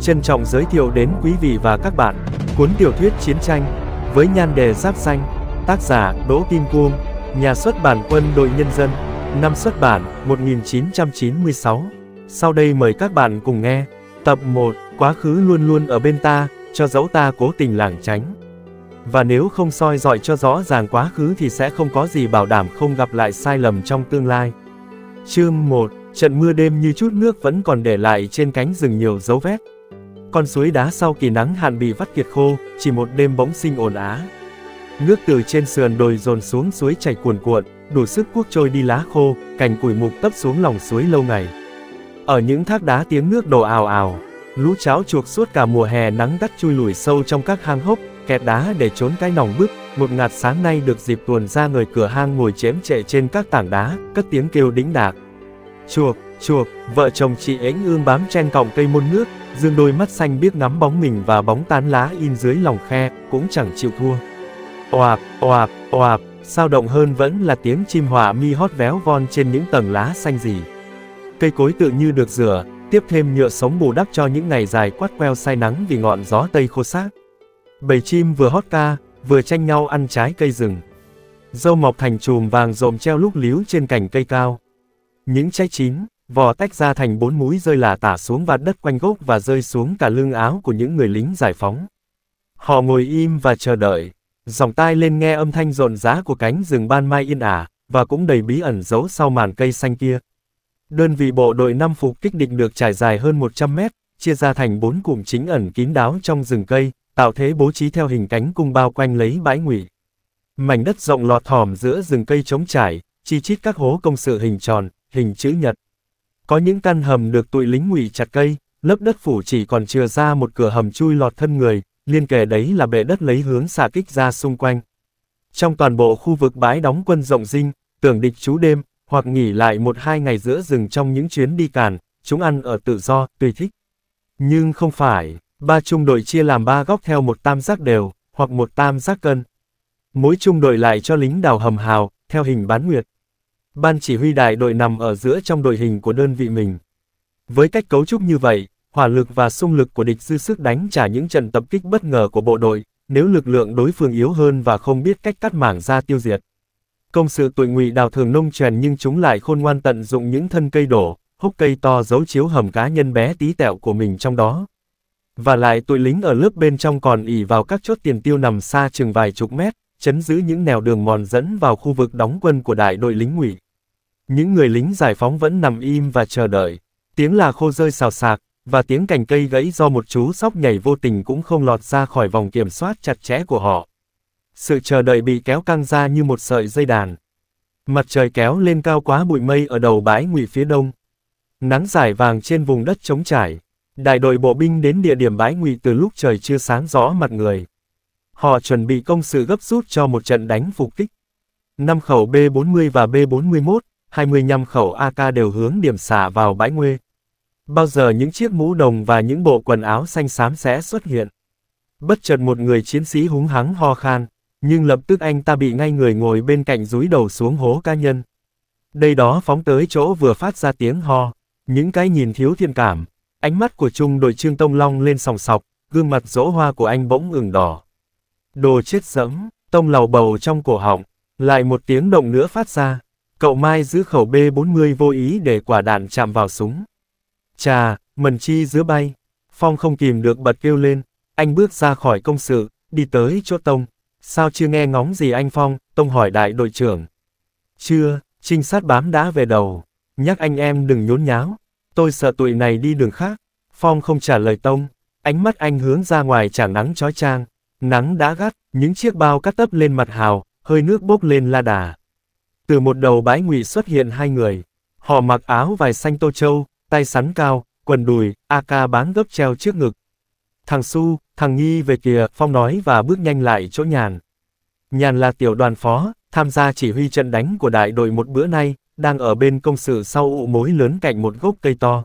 trân trọng giới thiệu đến quý vị và các bạn cuốn tiểu thuyết chiến tranh với nhan đề Giáp Xanh, tác giả Đỗ Kim Cuông, nhà xuất bản Quân đội Nhân dân, năm xuất bản 1996. Sau đây mời các bạn cùng nghe tập 1 Quá khứ luôn luôn ở bên ta, cho dẫu ta cố tình lảng tránh. Và nếu không soi dọi cho rõ ràng quá khứ thì sẽ không có gì bảo đảm không gặp lại sai lầm trong tương lai. Chương 1 Trận mưa đêm như chút nước vẫn còn để lại trên cánh rừng nhiều dấu vết. Con suối đá sau kỳ nắng hạn bị vắt kiệt khô, chỉ một đêm bỗng sinh ồn á. Nước từ trên sườn đồi dồn xuống suối chảy cuồn cuộn, đủ sức cuốc trôi đi lá khô, cành củi mục tấp xuống lòng suối lâu ngày. Ở những thác đá tiếng nước đổ ào ào, lũ cháo chuộc suốt cả mùa hè nắng đắt chui lùi sâu trong các hang hốc, kẹt đá để trốn cái nòng bức, một ngạt sáng nay được dịp tuồn ra người cửa hang ngồi chém chệ trên các tảng đá, cất tiếng kêu đĩnh đạc. Chuộc, chuộc, vợ chồng chị ếnh ương bám chen còng cây môn nước, dương đôi mắt xanh biếc ngắm bóng mình và bóng tán lá in dưới lòng khe, cũng chẳng chịu thua. Oạp, oạp, oạp, sao động hơn vẫn là tiếng chim hòa mi hót véo von trên những tầng lá xanh gì. Cây cối tự như được rửa, tiếp thêm nhựa sống bù đắp cho những ngày dài quát queo say nắng vì ngọn gió tây khô xác. Bầy chim vừa hót ca, vừa tranh nhau ăn trái cây rừng. Dâu mọc thành chùm vàng rộm treo lúc líu trên cành cây cao. Những trái chín, Vỏ tách ra thành bốn mũi rơi là tả xuống và đất quanh gốc và rơi xuống cả lưng áo của những người lính giải phóng. Họ ngồi im và chờ đợi, dòng tai lên nghe âm thanh rộn rã của cánh rừng ban mai yên ả, và cũng đầy bí ẩn giấu sau màn cây xanh kia. Đơn vị bộ đội năm phục kích địch được trải dài hơn 100 mét, chia ra thành bốn cụm chính ẩn kín đáo trong rừng cây, tạo thế bố trí theo hình cánh cung bao quanh lấy bãi ngụy. Mảnh đất rộng lọt thòm giữa rừng cây trống trải, chi chít các hố công sự hình tròn, hình chữ nhật, có những căn hầm được tụi lính ngụy chặt cây, lớp đất phủ chỉ còn chừa ra một cửa hầm chui lọt thân người, liên kề đấy là bệ đất lấy hướng xả kích ra xung quanh. Trong toàn bộ khu vực bãi đóng quân rộng dinh, tưởng địch trú đêm, hoặc nghỉ lại một hai ngày giữa rừng trong những chuyến đi càn, chúng ăn ở tự do, tùy thích. Nhưng không phải, ba trung đội chia làm ba góc theo một tam giác đều, hoặc một tam giác cân. Mỗi trung đội lại cho lính đào hầm hào, theo hình bán nguyệt ban chỉ huy đại đội nằm ở giữa trong đội hình của đơn vị mình. Với cách cấu trúc như vậy, hỏa lực và xung lực của địch dư sức đánh trả những trận tập kích bất ngờ của bộ đội, nếu lực lượng đối phương yếu hơn và không biết cách cắt mảng ra tiêu diệt. Công sự tuổi ngụy đào thường nông trèn nhưng chúng lại khôn ngoan tận dụng những thân cây đổ, hốc cây to giấu chiếu hầm cá nhân bé tí tẹo của mình trong đó. Và lại tụi lính ở lớp bên trong còn ỉ vào các chốt tiền tiêu nằm xa chừng vài chục mét, chấn giữ những nẻo đường mòn dẫn vào khu vực đóng quân của đại đội lính ngụy. Những người lính giải phóng vẫn nằm im và chờ đợi. Tiếng là khô rơi xào xạc, và tiếng cành cây gãy do một chú sóc nhảy vô tình cũng không lọt ra khỏi vòng kiểm soát chặt chẽ của họ. Sự chờ đợi bị kéo căng ra như một sợi dây đàn. Mặt trời kéo lên cao quá bụi mây ở đầu bãi ngụy phía đông. Nắng dài vàng trên vùng đất trống trải. Đại đội bộ binh đến địa điểm bãi ngụy từ lúc trời chưa sáng rõ mặt người. Họ chuẩn bị công sự gấp rút cho một trận đánh phục kích. Năm khẩu B40 và B41, 25 khẩu AK đều hướng điểm xả vào bãi nguê. Bao giờ những chiếc mũ đồng và những bộ quần áo xanh xám sẽ xuất hiện. Bất chợt một người chiến sĩ húng hắng ho khan, nhưng lập tức anh ta bị ngay người ngồi bên cạnh rúi đầu xuống hố cá nhân. Đây đó phóng tới chỗ vừa phát ra tiếng ho, những cái nhìn thiếu thiện cảm, ánh mắt của trung đội Trương Tông Long lên sòng sọc, gương mặt rỗ hoa của anh bỗng ửng đỏ. Đồ chết dẫm, tông lầu bầu trong cổ họng, lại một tiếng động nữa phát ra, Cậu Mai giữ khẩu B40 vô ý để quả đạn chạm vào súng. Chà, mần chi giữa bay. Phong không kìm được bật kêu lên. Anh bước ra khỏi công sự, đi tới chỗ Tông. Sao chưa nghe ngóng gì anh Phong, Tông hỏi đại đội trưởng. Chưa, trinh sát bám đã về đầu. Nhắc anh em đừng nhốn nháo. Tôi sợ tụi này đi đường khác. Phong không trả lời Tông. Ánh mắt anh hướng ra ngoài chả nắng chói chang. Nắng đã gắt, những chiếc bao cắt tấp lên mặt hào, hơi nước bốc lên la đà. Từ một đầu bãi ngụy xuất hiện hai người. Họ mặc áo vải xanh tô châu, tay sắn cao, quần đùi, AK bán gấp treo trước ngực. Thằng Su, thằng Nghi về kìa, Phong nói và bước nhanh lại chỗ Nhàn. Nhàn là tiểu đoàn phó, tham gia chỉ huy trận đánh của đại đội một bữa nay, đang ở bên công sự sau ụ mối lớn cạnh một gốc cây to.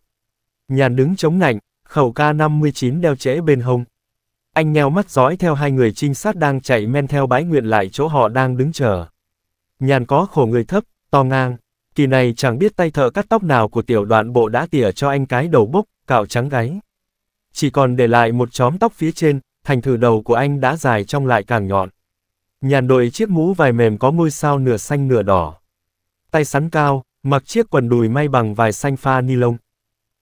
Nhàn đứng chống nạnh, khẩu K-59 đeo trễ bên hông. Anh nheo mắt dõi theo hai người trinh sát đang chạy men theo bãi nguyện lại chỗ họ đang đứng chờ. Nhàn có khổ người thấp, to ngang, kỳ này chẳng biết tay thợ cắt tóc nào của tiểu đoạn bộ đã tỉa cho anh cái đầu bốc, cạo trắng gáy. Chỉ còn để lại một chóm tóc phía trên, thành thử đầu của anh đã dài trong lại càng nhọn. Nhàn đội chiếc mũ vài mềm có ngôi sao nửa xanh nửa đỏ. Tay sắn cao, mặc chiếc quần đùi may bằng vài xanh pha ni lông.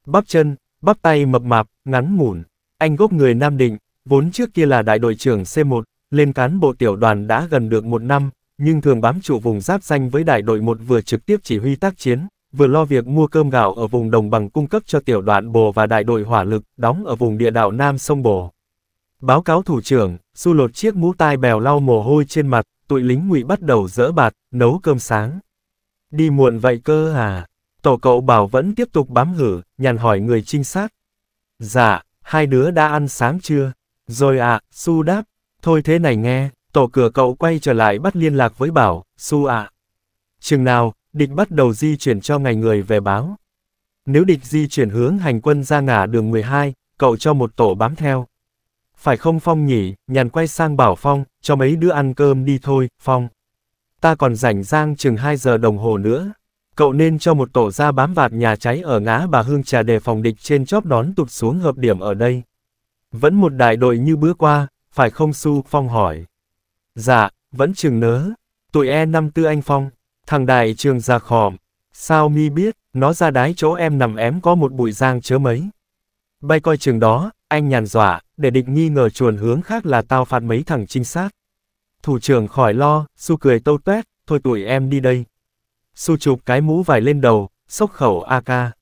Bắp chân, bắp tay mập mạp, ngắn ngủn. Anh gốc người Nam Định, vốn trước kia là đại đội trưởng C1, lên cán bộ tiểu đoàn đã gần được một năm, nhưng thường bám trụ vùng giáp danh với đại đội một vừa trực tiếp chỉ huy tác chiến, vừa lo việc mua cơm gạo ở vùng đồng bằng cung cấp cho tiểu đoạn Bồ và đại đội hỏa lực đóng ở vùng địa đạo Nam sông Bồ. Báo cáo thủ trưởng, Su lột chiếc mũ tai bèo lau mồ hôi trên mặt, tụi lính ngụy bắt đầu dỡ bạt, nấu cơm sáng. Đi muộn vậy cơ à? Tổ cậu bảo vẫn tiếp tục bám hử, nhàn hỏi người trinh sát. Dạ, hai đứa đã ăn sáng chưa? Rồi à, Su đáp, thôi thế này nghe, tổ cửa cậu quay trở lại bắt liên lạc với bảo, su ạ. À. Chừng nào, địch bắt đầu di chuyển cho ngày người về báo. Nếu địch di chuyển hướng hành quân ra ngả đường 12, cậu cho một tổ bám theo. Phải không Phong nhỉ, nhàn quay sang bảo Phong, cho mấy đứa ăn cơm đi thôi, Phong. Ta còn rảnh giang chừng 2 giờ đồng hồ nữa. Cậu nên cho một tổ ra bám vạt nhà cháy ở ngã bà Hương Trà đề phòng địch trên chóp đón tụt xuống hợp điểm ở đây. Vẫn một đại đội như bữa qua, phải không Su, Phong hỏi. Dạ, vẫn trường nớ. Tụi e năm tư anh Phong, thằng đại trường già khòm. Sao mi biết, nó ra đái chỗ em nằm ém có một bụi giang chớ mấy. Bay coi trường đó, anh nhàn dọa, để địch nghi ngờ chuồn hướng khác là tao phạt mấy thằng trinh sát. Thủ trưởng khỏi lo, su cười tâu tuét, thôi tụi em đi đây. Su chụp cái mũ vải lên đầu, sốc khẩu AK.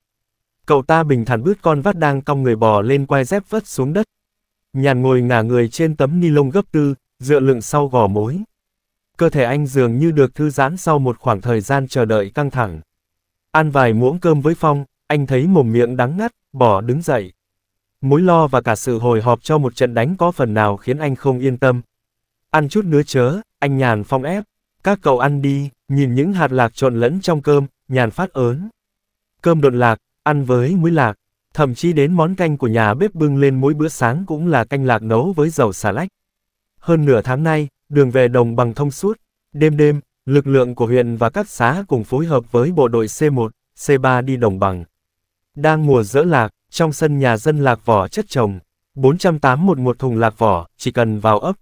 Cậu ta bình thản bước con vắt đang cong người bò lên quai dép vất xuống đất. Nhàn ngồi ngả người trên tấm ni lông gấp tư, dựa lưng sau gò mối. Cơ thể anh dường như được thư giãn sau một khoảng thời gian chờ đợi căng thẳng. Ăn vài muỗng cơm với Phong, anh thấy mồm miệng đắng ngắt, bỏ đứng dậy. Mối lo và cả sự hồi hộp cho một trận đánh có phần nào khiến anh không yên tâm. Ăn chút nữa chớ, anh nhàn Phong ép. Các cậu ăn đi, nhìn những hạt lạc trộn lẫn trong cơm, nhàn phát ớn. Cơm độn lạc, ăn với muối lạc, thậm chí đến món canh của nhà bếp bưng lên mỗi bữa sáng cũng là canh lạc nấu với dầu xà lách. Hơn nửa tháng nay, đường về đồng bằng thông suốt. Đêm đêm, lực lượng của huyện và các xã cùng phối hợp với bộ đội C1, C3 đi đồng bằng. Đang mùa dỡ lạc, trong sân nhà dân lạc vỏ chất trồng, 481 một thùng lạc vỏ, chỉ cần vào ấp.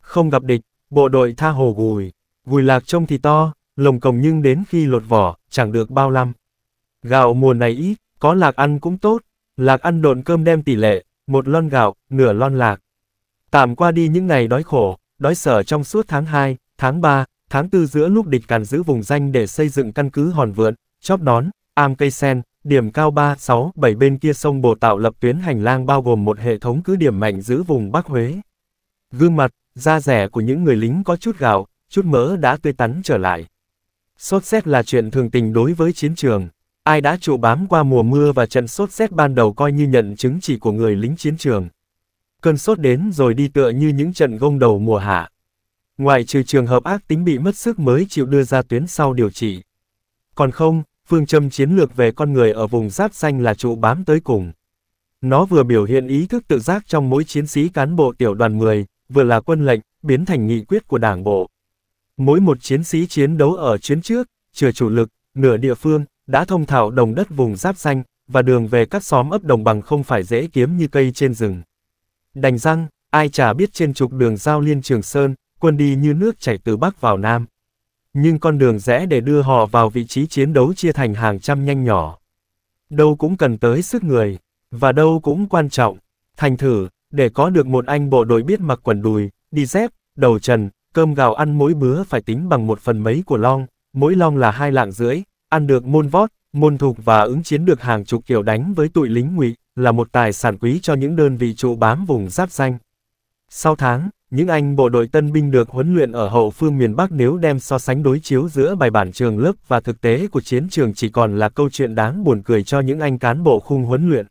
Không gặp địch, bộ đội tha hồ gùi, gùi lạc trông thì to, lồng cồng nhưng đến khi lột vỏ, chẳng được bao lăm. Gạo mùa này ít, có lạc ăn cũng tốt, lạc ăn độn cơm đem tỷ lệ, một lon gạo, nửa lon lạc. Tạm qua đi những ngày đói khổ, đói sở trong suốt tháng 2, tháng 3, tháng 4 giữa lúc địch càn giữ vùng danh để xây dựng căn cứ hòn vượn, chóp nón, am cây sen, điểm cao 367 bên kia sông Bồ tạo lập tuyến hành lang bao gồm một hệ thống cứ điểm mạnh giữ vùng Bắc Huế. Gương mặt, da rẻ của những người lính có chút gạo, chút mỡ đã tươi tắn trở lại. Sốt xét là chuyện thường tình đối với chiến trường. Ai đã trụ bám qua mùa mưa và trận sốt xét ban đầu coi như nhận chứng chỉ của người lính chiến trường cơn sốt đến rồi đi tựa như những trận gông đầu mùa hạ. Ngoại trừ trường hợp ác tính bị mất sức mới chịu đưa ra tuyến sau điều trị. Còn không, phương châm chiến lược về con người ở vùng giáp xanh là trụ bám tới cùng. Nó vừa biểu hiện ý thức tự giác trong mỗi chiến sĩ cán bộ tiểu đoàn 10, vừa là quân lệnh, biến thành nghị quyết của đảng bộ. Mỗi một chiến sĩ chiến đấu ở chuyến trước, chừa chủ lực, nửa địa phương, đã thông thảo đồng đất vùng giáp xanh, và đường về các xóm ấp đồng bằng không phải dễ kiếm như cây trên rừng. Đành răng, ai chả biết trên trục đường giao liên Trường Sơn, quân đi như nước chảy từ Bắc vào Nam. Nhưng con đường rẽ để đưa họ vào vị trí chiến đấu chia thành hàng trăm nhanh nhỏ. Đâu cũng cần tới sức người, và đâu cũng quan trọng. Thành thử, để có được một anh bộ đội biết mặc quần đùi, đi dép, đầu trần, cơm gạo ăn mỗi bữa phải tính bằng một phần mấy của long, mỗi long là hai lạng rưỡi, ăn được môn vót, môn thục và ứng chiến được hàng chục kiểu đánh với tụi lính ngụy, là một tài sản quý cho những đơn vị trụ bám vùng giáp danh. Sau tháng, những anh bộ đội tân binh được huấn luyện ở hậu phương miền Bắc nếu đem so sánh đối chiếu giữa bài bản trường lớp và thực tế của chiến trường chỉ còn là câu chuyện đáng buồn cười cho những anh cán bộ khung huấn luyện.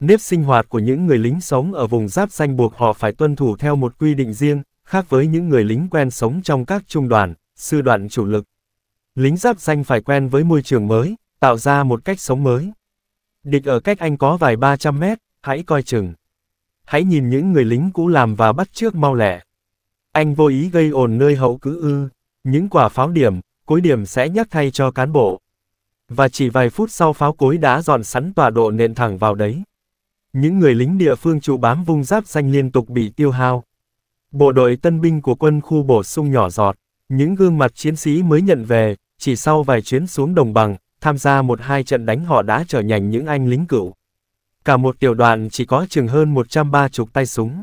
Nếp sinh hoạt của những người lính sống ở vùng giáp danh buộc họ phải tuân thủ theo một quy định riêng, khác với những người lính quen sống trong các trung đoàn, sư đoàn chủ lực. Lính giáp danh phải quen với môi trường mới, tạo ra một cách sống mới. Địch ở cách anh có vài 300 mét, hãy coi chừng. Hãy nhìn những người lính cũ làm và bắt trước mau lẹ. Anh vô ý gây ồn nơi hậu cứ ư, những quả pháo điểm, cối điểm sẽ nhắc thay cho cán bộ. Và chỉ vài phút sau pháo cối đã dọn sẵn tọa độ nện thẳng vào đấy. Những người lính địa phương trụ bám vùng giáp xanh liên tục bị tiêu hao. Bộ đội tân binh của quân khu bổ sung nhỏ giọt, những gương mặt chiến sĩ mới nhận về, chỉ sau vài chuyến xuống đồng bằng, tham gia một hai trận đánh họ đã trở nhành những anh lính cựu. Cả một tiểu đoàn chỉ có chừng hơn 130 tay súng.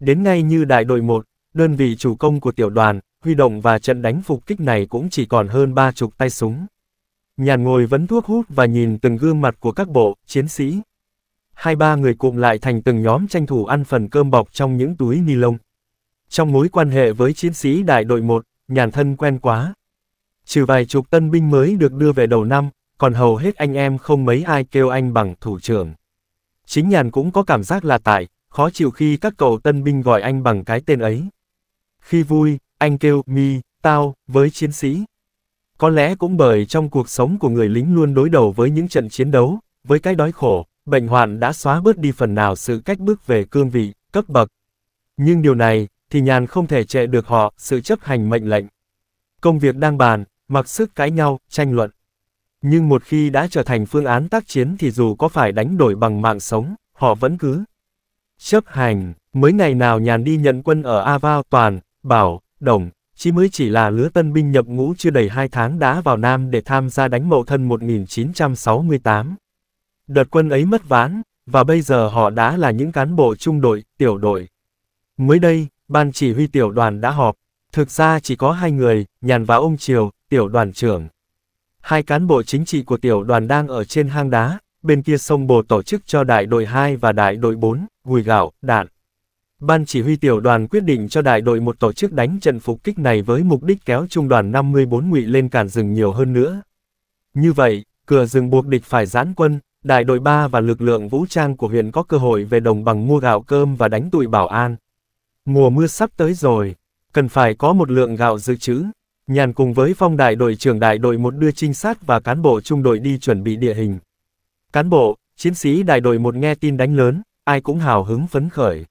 Đến ngay như đại đội 1, đơn vị chủ công của tiểu đoàn, huy động và trận đánh phục kích này cũng chỉ còn hơn ba chục tay súng. Nhàn ngồi vấn thuốc hút và nhìn từng gương mặt của các bộ, chiến sĩ. Hai ba người cụm lại thành từng nhóm tranh thủ ăn phần cơm bọc trong những túi ni lông. Trong mối quan hệ với chiến sĩ đại đội 1, nhàn thân quen quá, Trừ vài chục tân binh mới được đưa về đầu năm, còn hầu hết anh em không mấy ai kêu anh bằng thủ trưởng. Chính nhàn cũng có cảm giác là tại, khó chịu khi các cậu tân binh gọi anh bằng cái tên ấy. Khi vui, anh kêu mi, tao, với chiến sĩ. Có lẽ cũng bởi trong cuộc sống của người lính luôn đối đầu với những trận chiến đấu, với cái đói khổ, bệnh hoạn đã xóa bớt đi phần nào sự cách bước về cương vị, cấp bậc. Nhưng điều này, thì nhàn không thể trệ được họ, sự chấp hành mệnh lệnh. Công việc đang bàn, mặc sức cãi nhau, tranh luận. Nhưng một khi đã trở thành phương án tác chiến thì dù có phải đánh đổi bằng mạng sống, họ vẫn cứ chấp hành. Mới ngày nào nhàn đi nhận quân ở A Vào Toàn, Bảo, Đồng, chỉ mới chỉ là lứa tân binh nhập ngũ chưa đầy hai tháng đã vào Nam để tham gia đánh mậu thân 1968. Đợt quân ấy mất ván, và bây giờ họ đã là những cán bộ trung đội, tiểu đội. Mới đây, ban chỉ huy tiểu đoàn đã họp, thực ra chỉ có hai người, Nhàn và ông Triều, tiểu đoàn trưởng. Hai cán bộ chính trị của tiểu đoàn đang ở trên hang đá, bên kia sông Bồ tổ chức cho đại đội 2 và đại đội 4, gùi gạo, đạn. Ban chỉ huy tiểu đoàn quyết định cho đại đội một tổ chức đánh trận phục kích này với mục đích kéo trung đoàn 54 ngụy lên cản rừng nhiều hơn nữa. Như vậy, cửa rừng buộc địch phải giãn quân, đại đội 3 và lực lượng vũ trang của huyện có cơ hội về đồng bằng mua gạo cơm và đánh tụi bảo an. Mùa mưa sắp tới rồi, cần phải có một lượng gạo dự trữ, Nhàn cùng với phong đại đội trưởng đại đội một đưa trinh sát và cán bộ trung đội đi chuẩn bị địa hình. Cán bộ, chiến sĩ đại đội một nghe tin đánh lớn, ai cũng hào hứng phấn khởi.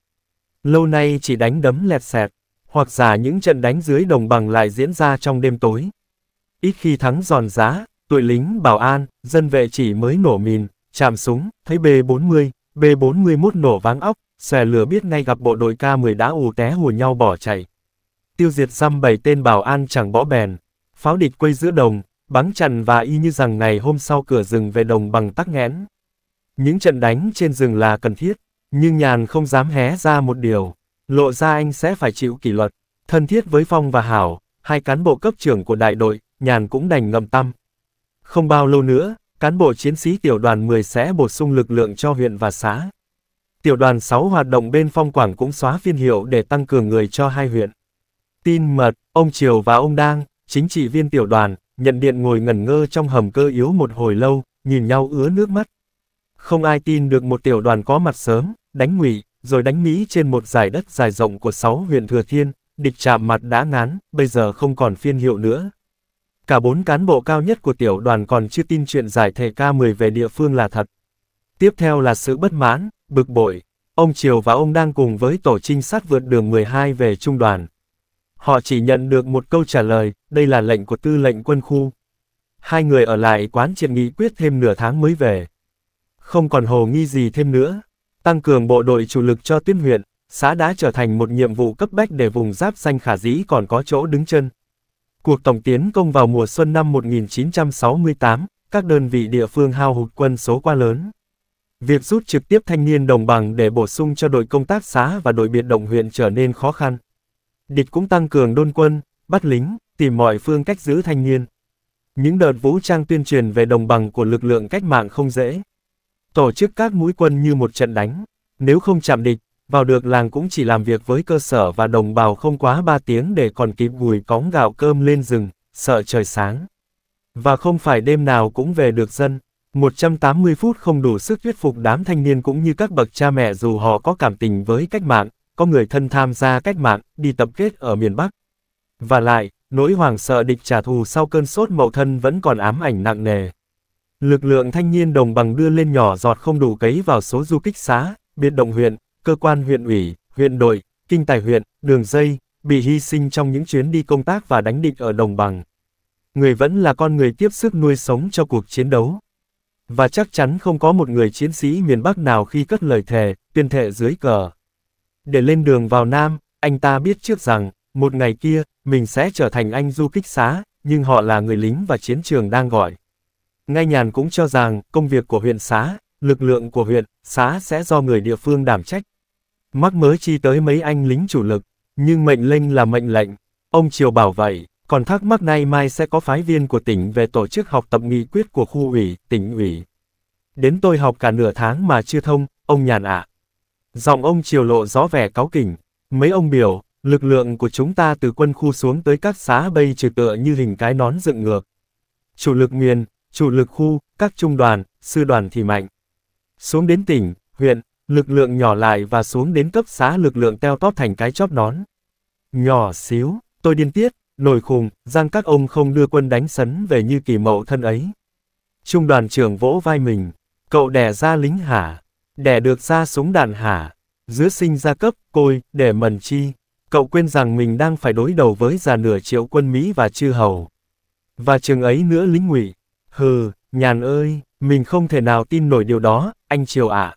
Lâu nay chỉ đánh đấm lẹt xẹt, hoặc giả những trận đánh dưới đồng bằng lại diễn ra trong đêm tối. Ít khi thắng giòn giá, tụi lính bảo an, dân vệ chỉ mới nổ mìn, chạm súng, thấy B-40, B-41 nổ váng óc, xòe lửa biết ngay gặp bộ đội K-10 đã ù té hùa nhau bỏ chạy, tiêu diệt giam bảy tên bảo an chẳng bỏ bèn. Pháo địch quây giữa đồng, bắn chặn và y như rằng ngày hôm sau cửa rừng về đồng bằng tắc nghẽn. Những trận đánh trên rừng là cần thiết, nhưng nhàn không dám hé ra một điều, lộ ra anh sẽ phải chịu kỷ luật. Thân thiết với Phong và Hảo, hai cán bộ cấp trưởng của đại đội, nhàn cũng đành ngậm tâm. Không bao lâu nữa, cán bộ chiến sĩ tiểu đoàn 10 sẽ bổ sung lực lượng cho huyện và xã. Tiểu đoàn 6 hoạt động bên phong quảng cũng xóa phiên hiệu để tăng cường người cho hai huyện. Tin mật, ông Triều và ông Đang, chính trị viên tiểu đoàn, nhận điện ngồi ngẩn ngơ trong hầm cơ yếu một hồi lâu, nhìn nhau ứa nước mắt. Không ai tin được một tiểu đoàn có mặt sớm, đánh ngụy, rồi đánh Mỹ trên một giải đất dài rộng của sáu huyện Thừa Thiên, địch chạm mặt đã ngán, bây giờ không còn phiên hiệu nữa. Cả bốn cán bộ cao nhất của tiểu đoàn còn chưa tin chuyện giải thể ca 10 về địa phương là thật. Tiếp theo là sự bất mãn, bực bội. Ông Triều và ông đang cùng với tổ trinh sát vượt đường 12 về trung đoàn, Họ chỉ nhận được một câu trả lời, đây là lệnh của tư lệnh quân khu. Hai người ở lại quán triệt nghị quyết thêm nửa tháng mới về. Không còn hồ nghi gì thêm nữa. Tăng cường bộ đội chủ lực cho tuyên huyện, xã đã trở thành một nhiệm vụ cấp bách để vùng giáp danh khả dĩ còn có chỗ đứng chân. Cuộc tổng tiến công vào mùa xuân năm 1968, các đơn vị địa phương hao hụt quân số quá lớn. Việc rút trực tiếp thanh niên đồng bằng để bổ sung cho đội công tác xã và đội biệt động huyện trở nên khó khăn. Địch cũng tăng cường đôn quân, bắt lính, tìm mọi phương cách giữ thanh niên. Những đợt vũ trang tuyên truyền về đồng bằng của lực lượng cách mạng không dễ. Tổ chức các mũi quân như một trận đánh, nếu không chạm địch, vào được làng cũng chỉ làm việc với cơ sở và đồng bào không quá 3 tiếng để còn kịp gùi cóng gạo cơm lên rừng, sợ trời sáng. Và không phải đêm nào cũng về được dân, 180 phút không đủ sức thuyết phục đám thanh niên cũng như các bậc cha mẹ dù họ có cảm tình với cách mạng, có người thân tham gia cách mạng, đi tập kết ở miền Bắc. Và lại, nỗi hoàng sợ địch trả thù sau cơn sốt mậu thân vẫn còn ám ảnh nặng nề. Lực lượng thanh niên đồng bằng đưa lên nhỏ giọt không đủ cấy vào số du kích xá, biệt động huyện, cơ quan huyện ủy, huyện đội, kinh tài huyện, đường dây, bị hy sinh trong những chuyến đi công tác và đánh địch ở đồng bằng. Người vẫn là con người tiếp sức nuôi sống cho cuộc chiến đấu. Và chắc chắn không có một người chiến sĩ miền Bắc nào khi cất lời thề, tuyên thệ dưới cờ. Để lên đường vào Nam, anh ta biết trước rằng, một ngày kia, mình sẽ trở thành anh du kích xá, nhưng họ là người lính và chiến trường đang gọi. Ngay nhàn cũng cho rằng, công việc của huyện xá, lực lượng của huyện, xá sẽ do người địa phương đảm trách. Mắc mới chi tới mấy anh lính chủ lực, nhưng mệnh lệnh là mệnh lệnh. Ông Triều bảo vậy, còn thắc mắc nay mai sẽ có phái viên của tỉnh về tổ chức học tập nghị quyết của khu ủy, tỉnh ủy. Đến tôi học cả nửa tháng mà chưa thông, ông nhàn ạ. À. Giọng ông Triều lộ rõ vẻ cáu kỉnh, mấy ông biểu, lực lượng của chúng ta từ quân khu xuống tới các xá bay trừ tựa như hình cái nón dựng ngược. Chủ lực miền, chủ lực khu, các trung đoàn, sư đoàn thì mạnh. Xuống đến tỉnh, huyện, lực lượng nhỏ lại và xuống đến cấp xá lực lượng teo tóp thành cái chóp nón. Nhỏ xíu, tôi điên tiết, nổi khùng, rằng các ông không đưa quân đánh sấn về như kỳ mậu thân ấy. Trung đoàn trưởng vỗ vai mình, cậu đẻ ra lính hả? đẻ được ra súng đạn hả? Giữa sinh gia cấp, côi, để mần chi. Cậu quên rằng mình đang phải đối đầu với già nửa triệu quân Mỹ và chư hầu. Và chừng ấy nữa lính ngụy. Hừ, nhàn ơi, mình không thể nào tin nổi điều đó, anh Triều ạ. À.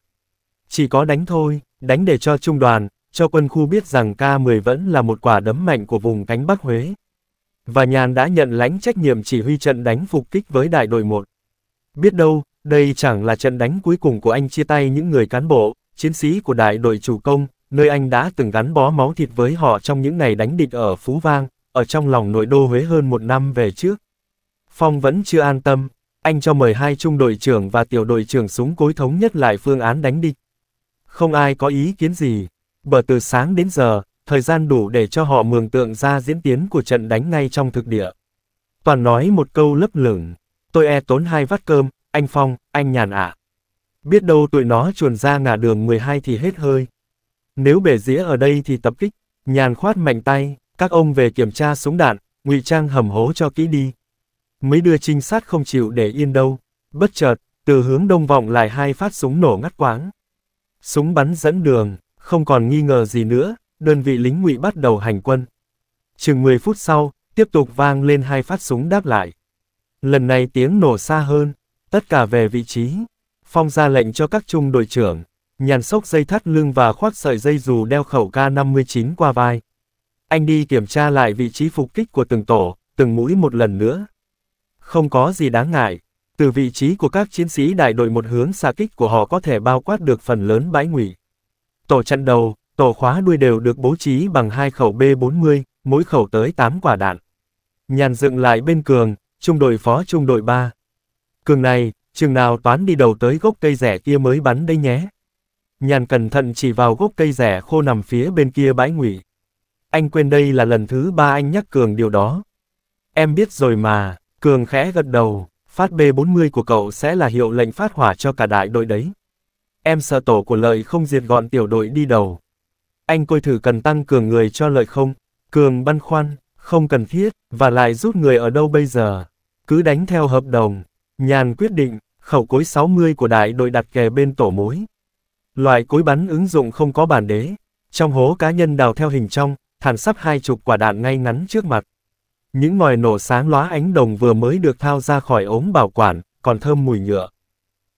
Chỉ có đánh thôi, đánh để cho trung đoàn, cho quân khu biết rằng K-10 vẫn là một quả đấm mạnh của vùng cánh Bắc Huế. Và nhàn đã nhận lãnh trách nhiệm chỉ huy trận đánh phục kích với đại đội 1. Biết đâu, đây chẳng là trận đánh cuối cùng của anh chia tay những người cán bộ, chiến sĩ của đại đội chủ công, nơi anh đã từng gắn bó máu thịt với họ trong những ngày đánh địch ở Phú Vang, ở trong lòng nội đô Huế hơn một năm về trước. Phong vẫn chưa an tâm, anh cho mời hai trung đội trưởng và tiểu đội trưởng súng cối thống nhất lại phương án đánh địch. Không ai có ý kiến gì, bởi từ sáng đến giờ, thời gian đủ để cho họ mường tượng ra diễn tiến của trận đánh ngay trong thực địa. Toàn nói một câu lấp lửng, tôi e tốn hai vắt cơm, anh Phong, anh nhàn ạ. À. Biết đâu tụi nó chuồn ra ngả đường 12 thì hết hơi. Nếu bể dĩa ở đây thì tập kích, nhàn khoát mạnh tay, các ông về kiểm tra súng đạn, ngụy trang hầm hố cho kỹ đi. Mấy đưa trinh sát không chịu để yên đâu, bất chợt, từ hướng đông vọng lại hai phát súng nổ ngắt quáng. Súng bắn dẫn đường, không còn nghi ngờ gì nữa, đơn vị lính ngụy bắt đầu hành quân. Chừng 10 phút sau, tiếp tục vang lên hai phát súng đáp lại. Lần này tiếng nổ xa hơn, tất cả về vị trí. Phong ra lệnh cho các trung đội trưởng, nhàn sốc dây thắt lưng và khoác sợi dây dù đeo khẩu K59 qua vai. Anh đi kiểm tra lại vị trí phục kích của từng tổ, từng mũi một lần nữa. Không có gì đáng ngại, từ vị trí của các chiến sĩ đại đội một hướng xa kích của họ có thể bao quát được phần lớn bãi ngụy. Tổ chặn đầu, tổ khóa đuôi đều được bố trí bằng hai khẩu B40, mỗi khẩu tới 8 quả đạn. Nhàn dựng lại bên cường, trung đội phó trung đội 3. Cường này, chừng nào toán đi đầu tới gốc cây rẻ kia mới bắn đây nhé. Nhàn cẩn thận chỉ vào gốc cây rẻ khô nằm phía bên kia bãi ngụy. Anh quên đây là lần thứ ba anh nhắc Cường điều đó. Em biết rồi mà, Cường khẽ gật đầu, phát B40 của cậu sẽ là hiệu lệnh phát hỏa cho cả đại đội đấy. Em sợ tổ của lợi không diệt gọn tiểu đội đi đầu. Anh coi thử cần tăng cường người cho lợi không? Cường băn khoăn, không cần thiết, và lại rút người ở đâu bây giờ? Cứ đánh theo hợp đồng, Nhàn quyết định, khẩu cối 60 của đại đội đặt kè bên tổ mối. Loại cối bắn ứng dụng không có bàn đế. Trong hố cá nhân đào theo hình trong, thản sắp hai chục quả đạn ngay ngắn trước mặt. Những ngòi nổ sáng lóa ánh đồng vừa mới được thao ra khỏi ống bảo quản, còn thơm mùi nhựa.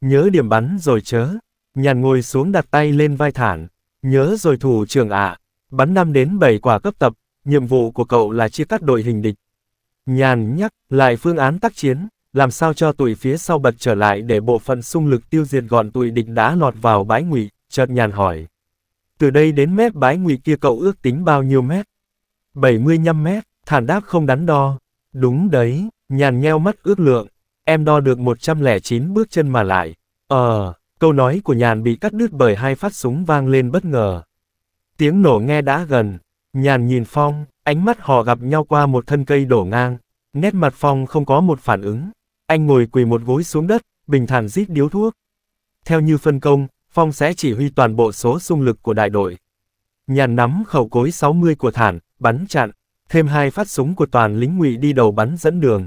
Nhớ điểm bắn rồi chớ. Nhàn ngồi xuống đặt tay lên vai thản. Nhớ rồi thủ trưởng ạ. bắn 5 đến 7 quả cấp tập, nhiệm vụ của cậu là chia cắt đội hình địch. Nhàn nhắc lại phương án tác chiến, làm sao cho tụi phía sau bật trở lại để bộ phận xung lực tiêu diệt gọn tụi địch đã lọt vào bãi ngụy, chợt nhàn hỏi. Từ đây đến mép bãi ngụy kia cậu ước tính bao nhiêu mét? 75 mét, thản đáp không đắn đo. Đúng đấy, nhàn nheo mắt ước lượng, em đo được 109 bước chân mà lại. Ờ, câu nói của nhàn bị cắt đứt bởi hai phát súng vang lên bất ngờ. Tiếng nổ nghe đã gần, nhàn nhìn Phong, ánh mắt họ gặp nhau qua một thân cây đổ ngang, nét mặt Phong không có một phản ứng. Anh ngồi quỳ một gối xuống đất, bình thản rít điếu thuốc. Theo như phân công, Phong sẽ chỉ huy toàn bộ số xung lực của đại đội. Nhàn nắm khẩu cối 60 của thản, bắn chặn, thêm hai phát súng của toàn lính ngụy đi đầu bắn dẫn đường.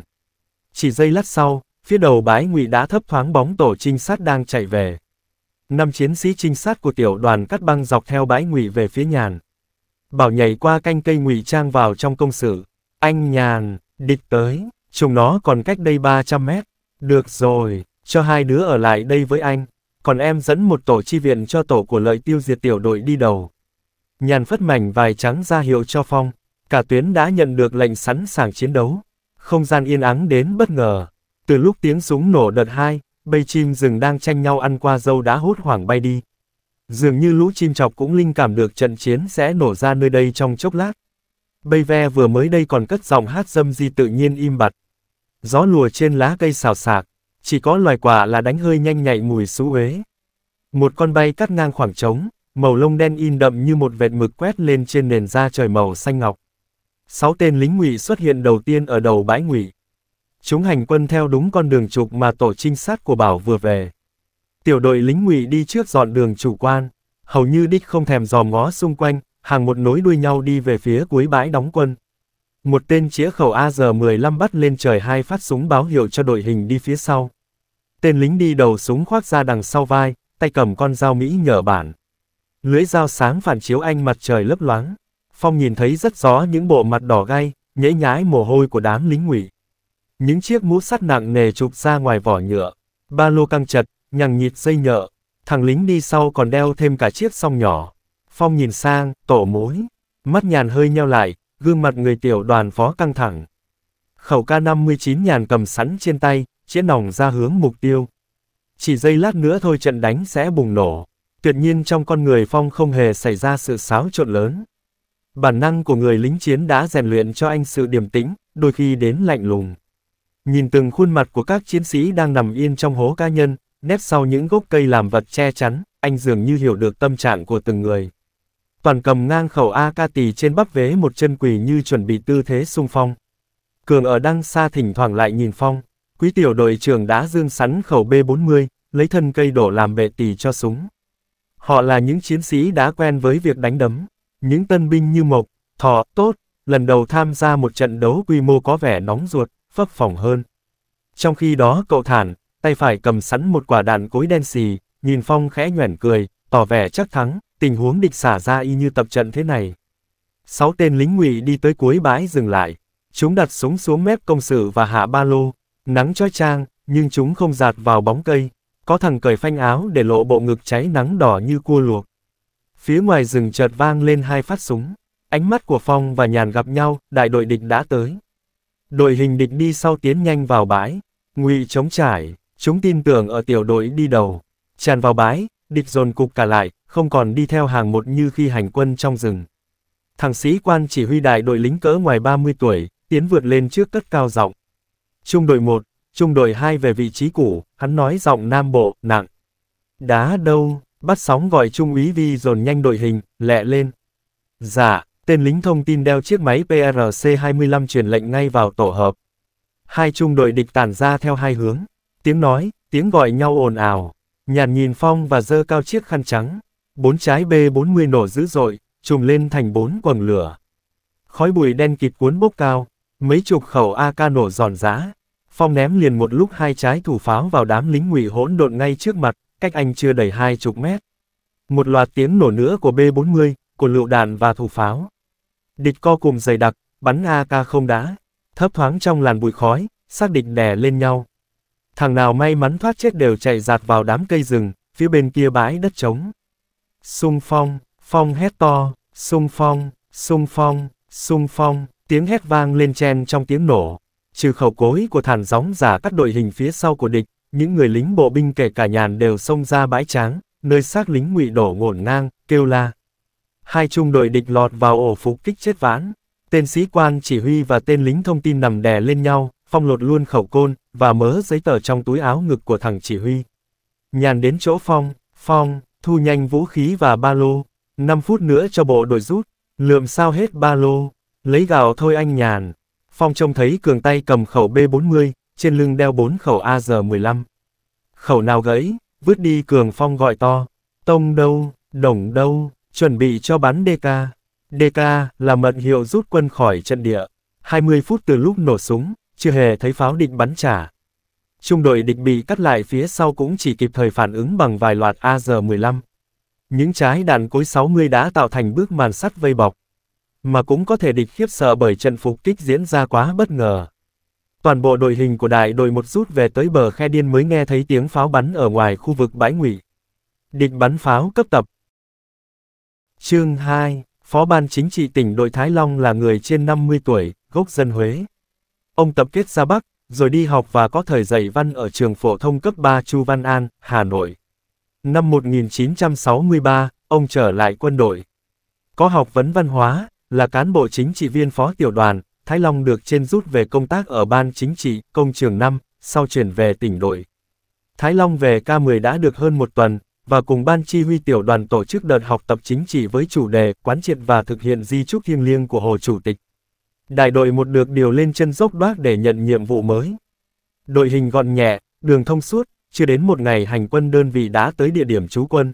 Chỉ giây lát sau, phía đầu bãi ngụy đã thấp thoáng bóng tổ trinh sát đang chạy về. Năm chiến sĩ trinh sát của tiểu đoàn cắt băng dọc theo bãi ngụy về phía nhàn. Bảo nhảy qua canh cây ngụy trang vào trong công sự. Anh nhàn, địch tới. Chúng nó còn cách đây 300 mét. Được rồi, cho hai đứa ở lại đây với anh. Còn em dẫn một tổ chi viện cho tổ của lợi tiêu diệt tiểu đội đi đầu. Nhàn phất mảnh vài trắng ra hiệu cho Phong. Cả tuyến đã nhận được lệnh sẵn sàng chiến đấu. Không gian yên ắng đến bất ngờ. Từ lúc tiếng súng nổ đợt hai, bầy chim rừng đang tranh nhau ăn qua dâu đã hốt hoảng bay đi. Dường như lũ chim chọc cũng linh cảm được trận chiến sẽ nổ ra nơi đây trong chốc lát, Bây ve vừa mới đây còn cất giọng hát dâm di tự nhiên im bặt. Gió lùa trên lá cây xào xạc, chỉ có loài quả là đánh hơi nhanh nhạy mùi xú uế. Một con bay cắt ngang khoảng trống, màu lông đen in đậm như một vệt mực quét lên trên nền da trời màu xanh ngọc. Sáu tên lính ngụy xuất hiện đầu tiên ở đầu bãi ngụy. Chúng hành quân theo đúng con đường trục mà tổ trinh sát của Bảo vừa về. Tiểu đội lính ngụy đi trước dọn đường chủ quan, hầu như đích không thèm dòm ngó xung quanh, hàng một nối đuôi nhau đi về phía cuối bãi đóng quân. Một tên chĩa khẩu AR-15 bắt lên trời hai phát súng báo hiệu cho đội hình đi phía sau. Tên lính đi đầu súng khoác ra đằng sau vai, tay cầm con dao Mỹ nhở bản. Lưỡi dao sáng phản chiếu anh mặt trời lấp loáng. Phong nhìn thấy rất rõ những bộ mặt đỏ gay, nhễ nhái mồ hôi của đám lính ngụy. Những chiếc mũ sắt nặng nề chụp ra ngoài vỏ nhựa. Ba lô căng chật, nhằng nhịt dây nhợ. Thằng lính đi sau còn đeo thêm cả chiếc song nhỏ. Phong nhìn sang, tổ mối. Mắt nhàn hơi nheo lại, gương mặt người tiểu đoàn phó căng thẳng. Khẩu K-59 nhàn cầm sẵn trên tay, chĩa nòng ra hướng mục tiêu. Chỉ giây lát nữa thôi trận đánh sẽ bùng nổ. Tuyệt nhiên trong con người Phong không hề xảy ra sự xáo trộn lớn. Bản năng của người lính chiến đã rèn luyện cho anh sự điềm tĩnh, đôi khi đến lạnh lùng. Nhìn từng khuôn mặt của các chiến sĩ đang nằm yên trong hố cá nhân, nép sau những gốc cây làm vật che chắn, anh dường như hiểu được tâm trạng của từng người toàn cầm ngang khẩu AK tỳ trên bắp vế một chân quỳ như chuẩn bị tư thế sung phong. Cường ở đăng xa thỉnh thoảng lại nhìn phong, quý tiểu đội trưởng đã dương sắn khẩu B40, lấy thân cây đổ làm vệ tỳ cho súng. Họ là những chiến sĩ đã quen với việc đánh đấm, những tân binh như Mộc, Thọ, Tốt, lần đầu tham gia một trận đấu quy mô có vẻ nóng ruột, phấp phỏng hơn. Trong khi đó cậu thản, tay phải cầm sẵn một quả đạn cối đen xì, nhìn Phong khẽ nhoẻn cười, tỏ vẻ chắc thắng, tình huống địch xả ra y như tập trận thế này. Sáu tên lính ngụy đi tới cuối bãi dừng lại. Chúng đặt súng xuống mép công sự và hạ ba lô, nắng chói trang, nhưng chúng không giạt vào bóng cây. Có thằng cởi phanh áo để lộ bộ ngực cháy nắng đỏ như cua luộc. Phía ngoài rừng chợt vang lên hai phát súng. Ánh mắt của Phong và Nhàn gặp nhau, đại đội địch đã tới. Đội hình địch đi sau tiến nhanh vào bãi. Ngụy chống trải, chúng tin tưởng ở tiểu đội đi đầu. Tràn vào bãi, địch dồn cục cả lại, không còn đi theo hàng một như khi hành quân trong rừng. Thằng sĩ quan chỉ huy đại đội lính cỡ ngoài 30 tuổi, tiến vượt lên trước cất cao giọng. Trung đội 1, trung đội 2 về vị trí cũ, hắn nói giọng nam bộ, nặng. Đá đâu, bắt sóng gọi trung úy vi dồn nhanh đội hình, lẹ lên. Dạ, tên lính thông tin đeo chiếc máy PRC-25 truyền lệnh ngay vào tổ hợp. Hai trung đội địch tản ra theo hai hướng. Tiếng nói, tiếng gọi nhau ồn ào, Nhàn nhìn Phong và dơ cao chiếc khăn trắng. Bốn trái B40 nổ dữ dội, trùng lên thành bốn quầng lửa. Khói bụi đen kịt cuốn bốc cao, mấy chục khẩu AK nổ giòn giá. Phong ném liền một lúc hai trái thủ pháo vào đám lính ngụy hỗn độn ngay trước mặt, cách anh chưa đầy hai chục mét. Một loạt tiếng nổ nữa của B40, của lựu đạn và thủ pháo. Địch co cùng dày đặc, bắn AK không đá. Thấp thoáng trong làn bụi khói, xác địch đè lên nhau. Thằng nào may mắn thoát chết đều chạy giạt vào đám cây rừng, phía bên kia bãi đất trống. Xung phong, phong hét to, xung phong, xung phong, xung phong, tiếng hét vang lên chen trong tiếng nổ. Trừ khẩu cối của thản gióng giả các đội hình phía sau của địch, những người lính bộ binh kể cả nhàn đều xông ra bãi tráng, nơi xác lính ngụy đổ ngổn ngang, kêu la. Hai trung đội địch lọt vào ổ phục kích chết vãn, tên sĩ quan chỉ huy và tên lính thông tin nằm đè lên nhau, Phong lột luôn khẩu côn, và mớ giấy tờ trong túi áo ngực của thằng chỉ huy. Nhàn đến chỗ Phong, Phong, thu nhanh vũ khí và ba lô, 5 phút nữa cho bộ đội rút, lượm sao hết ba lô, lấy gạo thôi anh Nhàn. Phong trông thấy cường tay cầm khẩu B40, trên lưng đeo bốn khẩu AR-15. Khẩu nào gãy, vứt đi cường Phong gọi to, tông đâu, đồng đâu, chuẩn bị cho bắn DK. DK là mật hiệu rút quân khỏi trận địa. 20 phút từ lúc nổ súng, chưa hề thấy pháo định bắn trả. Trung đội địch bị cắt lại phía sau cũng chỉ kịp thời phản ứng bằng vài loạt AR-15. Những trái đạn cối 60 đã tạo thành bước màn sắt vây bọc. Mà cũng có thể địch khiếp sợ bởi trận phục kích diễn ra quá bất ngờ. Toàn bộ đội hình của đại đội một rút về tới bờ khe điên mới nghe thấy tiếng pháo bắn ở ngoài khu vực bãi ngụy. Địch bắn pháo cấp tập. Chương 2, Phó ban chính trị tỉnh đội Thái Long là người trên 50 tuổi, gốc dân Huế. Ông tập kết ra Bắc, rồi đi học và có thời dạy văn ở trường phổ thông cấp 3 Chu Văn An, Hà Nội. Năm 1963, ông trở lại quân đội. Có học vấn văn hóa, là cán bộ chính trị viên phó tiểu đoàn, Thái Long được trên rút về công tác ở Ban Chính trị, Công trường 5, sau chuyển về tỉnh đội. Thái Long về K10 đã được hơn một tuần, và cùng Ban Chi huy tiểu đoàn tổ chức đợt học tập chính trị với chủ đề quán triệt và thực hiện di trúc thiêng liêng của Hồ Chủ tịch đại đội một được điều lên chân dốc đoác để nhận nhiệm vụ mới. Đội hình gọn nhẹ, đường thông suốt, chưa đến một ngày hành quân đơn vị đã tới địa điểm trú quân.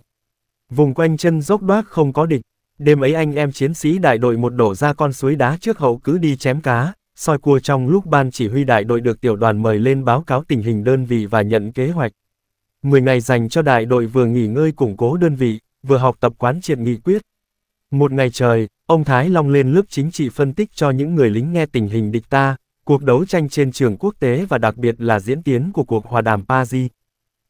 Vùng quanh chân dốc đoác không có địch, đêm ấy anh em chiến sĩ đại đội một đổ ra con suối đá trước hậu cứ đi chém cá, soi cua trong lúc ban chỉ huy đại đội được tiểu đoàn mời lên báo cáo tình hình đơn vị và nhận kế hoạch. mười ngày dành cho đại đội vừa nghỉ ngơi củng cố đơn vị, vừa học tập quán triệt nghị quyết. Một ngày trời, Ông Thái Long lên lớp chính trị phân tích cho những người lính nghe tình hình địch ta, cuộc đấu tranh trên trường quốc tế và đặc biệt là diễn tiến của cuộc hòa đàm Paris.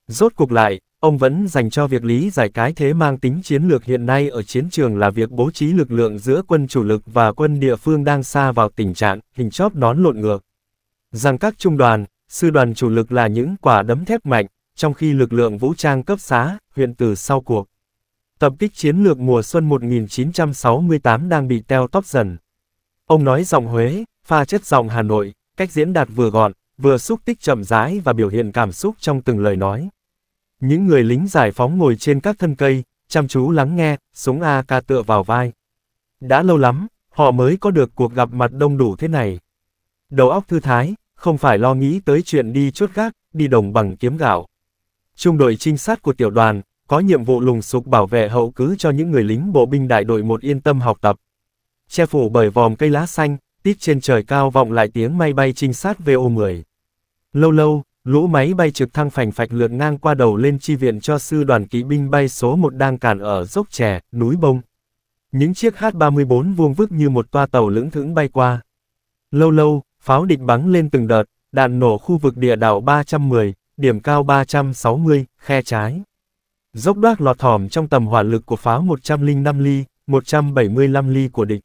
Rốt cuộc lại, ông vẫn dành cho việc lý giải cái thế mang tính chiến lược hiện nay ở chiến trường là việc bố trí lực lượng giữa quân chủ lực và quân địa phương đang xa vào tình trạng hình chóp đón lộn ngược. Rằng các trung đoàn, sư đoàn chủ lực là những quả đấm thép mạnh, trong khi lực lượng vũ trang cấp xá, huyện từ sau cuộc. Tập kích chiến lược mùa xuân 1968 đang bị teo tóp dần. Ông nói giọng Huế, pha chất giọng Hà Nội, cách diễn đạt vừa gọn, vừa xúc tích chậm rãi và biểu hiện cảm xúc trong từng lời nói. Những người lính giải phóng ngồi trên các thân cây, chăm chú lắng nghe, súng AK tựa vào vai. Đã lâu lắm, họ mới có được cuộc gặp mặt đông đủ thế này. Đầu óc thư thái, không phải lo nghĩ tới chuyện đi chốt gác, đi đồng bằng kiếm gạo. Trung đội trinh sát của tiểu đoàn, có nhiệm vụ lùng sục bảo vệ hậu cứ cho những người lính bộ binh đại đội một yên tâm học tập. Che phủ bởi vòm cây lá xanh, tít trên trời cao vọng lại tiếng máy bay trinh sát VO-10. Lâu lâu, lũ máy bay trực thăng phành phạch lượn ngang qua đầu lên chi viện cho sư đoàn kỵ binh bay số 1 đang cản ở dốc chè, núi bông. Những chiếc H-34 vuông vức như một toa tàu lưỡng thững bay qua. Lâu lâu, pháo địch bắn lên từng đợt, đạn nổ khu vực địa đảo 310, điểm cao 360, khe trái. Dốc đoác lọt thỏm trong tầm hỏa lực của pháo 105 ly, 175 ly của địch.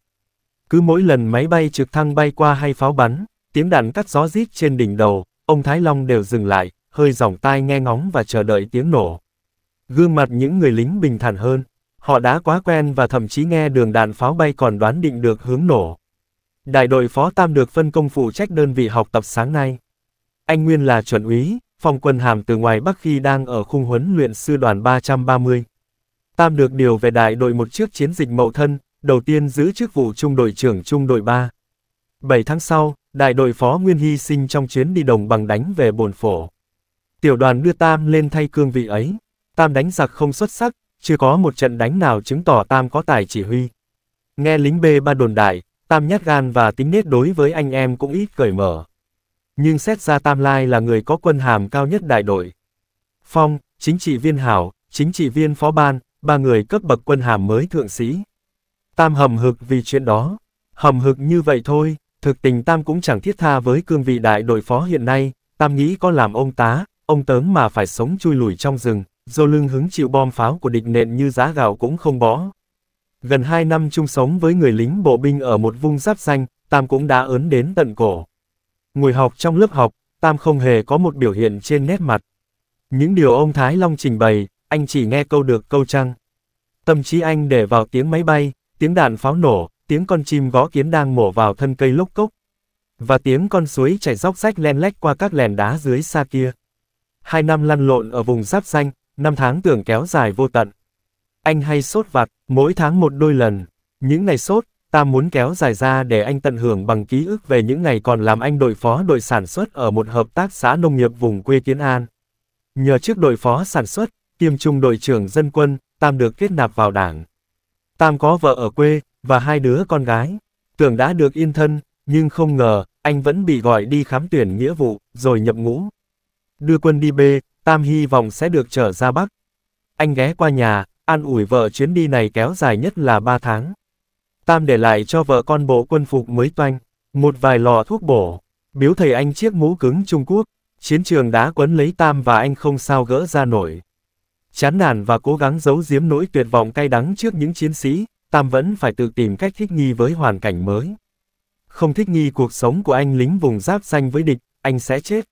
Cứ mỗi lần máy bay trực thăng bay qua hay pháo bắn, tiếng đạn cắt gió rít trên đỉnh đầu, ông Thái Long đều dừng lại, hơi dòng tai nghe ngóng và chờ đợi tiếng nổ. Gương mặt những người lính bình thản hơn, họ đã quá quen và thậm chí nghe đường đạn pháo bay còn đoán định được hướng nổ. Đại đội phó tam được phân công phụ trách đơn vị học tập sáng nay. Anh Nguyên là chuẩn úy, Phong quân hàm từ ngoài Bắc khi đang ở khung huấn luyện sư đoàn 330. Tam được điều về đại đội một trước chiến dịch mậu thân, đầu tiên giữ chức vụ trung đội trưởng trung đội 3. 7 tháng sau, đại đội phó Nguyên hy sinh trong chuyến đi đồng bằng đánh về bồn phổ. Tiểu đoàn đưa Tam lên thay cương vị ấy. Tam đánh giặc không xuất sắc, chưa có một trận đánh nào chứng tỏ Tam có tài chỉ huy. Nghe lính B3 đồn đại, Tam nhát gan và tính nết đối với anh em cũng ít cởi mở. Nhưng xét ra Tam Lai là người có quân hàm cao nhất đại đội. Phong, chính trị viên Hảo, chính trị viên phó ban, ba người cấp bậc quân hàm mới thượng sĩ. Tam hầm hực vì chuyện đó. Hầm hực như vậy thôi, thực tình Tam cũng chẳng thiết tha với cương vị đại đội phó hiện nay, Tam nghĩ có làm ông tá, ông tớm mà phải sống chui lùi trong rừng, dô lưng hứng chịu bom pháo của địch nện như giá gạo cũng không bỏ. Gần hai năm chung sống với người lính bộ binh ở một vùng giáp xanh, Tam cũng đã ớn đến tận cổ. Ngồi học trong lớp học, Tam không hề có một biểu hiện trên nét mặt. Những điều ông Thái Long trình bày, anh chỉ nghe câu được câu trăng. Tâm trí anh để vào tiếng máy bay, tiếng đạn pháo nổ, tiếng con chim gõ kiến đang mổ vào thân cây lốc cốc. Và tiếng con suối chảy róc rách len lách qua các lèn đá dưới xa kia. Hai năm lăn lộn ở vùng giáp xanh, năm tháng tưởng kéo dài vô tận. Anh hay sốt vặt, mỗi tháng một đôi lần. Những ngày sốt, Ta muốn kéo dài ra để anh tận hưởng bằng ký ức về những ngày còn làm anh đội phó đội sản xuất ở một hợp tác xã nông nghiệp vùng quê Kiến An. Nhờ trước đội phó sản xuất, kiêm trung đội trưởng dân quân, Tam được kết nạp vào đảng. Tam có vợ ở quê, và hai đứa con gái. Tưởng đã được yên thân, nhưng không ngờ, anh vẫn bị gọi đi khám tuyển nghĩa vụ, rồi nhập ngũ. Đưa quân đi bê, Tam hy vọng sẽ được trở ra Bắc. Anh ghé qua nhà, an ủi vợ chuyến đi này kéo dài nhất là 3 tháng. Tam để lại cho vợ con bộ quân phục mới toanh, một vài lọ thuốc bổ, biếu thầy anh chiếc mũ cứng Trung Quốc, chiến trường đá quấn lấy Tam và anh không sao gỡ ra nổi. Chán nản và cố gắng giấu giếm nỗi tuyệt vọng cay đắng trước những chiến sĩ, Tam vẫn phải tự tìm cách thích nghi với hoàn cảnh mới. Không thích nghi cuộc sống của anh lính vùng giáp danh với địch, anh sẽ chết.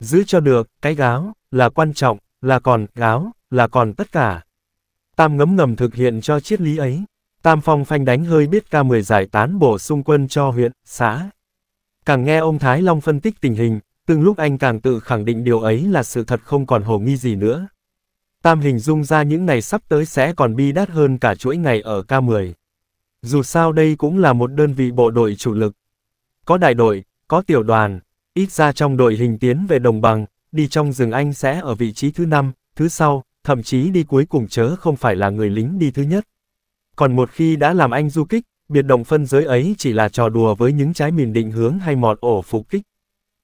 Giữ cho được, cái gáo, là quan trọng, là còn, gáo, là còn tất cả. Tam ngấm ngầm thực hiện cho triết lý ấy. Tam Phong phanh đánh hơi biết ca 10 giải tán bổ sung quân cho huyện, xã. Càng nghe ông Thái Long phân tích tình hình, từng lúc anh càng tự khẳng định điều ấy là sự thật không còn hồ nghi gì nữa. Tam hình dung ra những ngày sắp tới sẽ còn bi đát hơn cả chuỗi ngày ở ca 10 Dù sao đây cũng là một đơn vị bộ đội chủ lực. Có đại đội, có tiểu đoàn, ít ra trong đội hình tiến về đồng bằng, đi trong rừng Anh sẽ ở vị trí thứ năm, thứ sau, thậm chí đi cuối cùng chớ không phải là người lính đi thứ nhất. Còn một khi đã làm anh du kích, biệt động phân giới ấy chỉ là trò đùa với những trái mìn định hướng hay mọt ổ phục kích.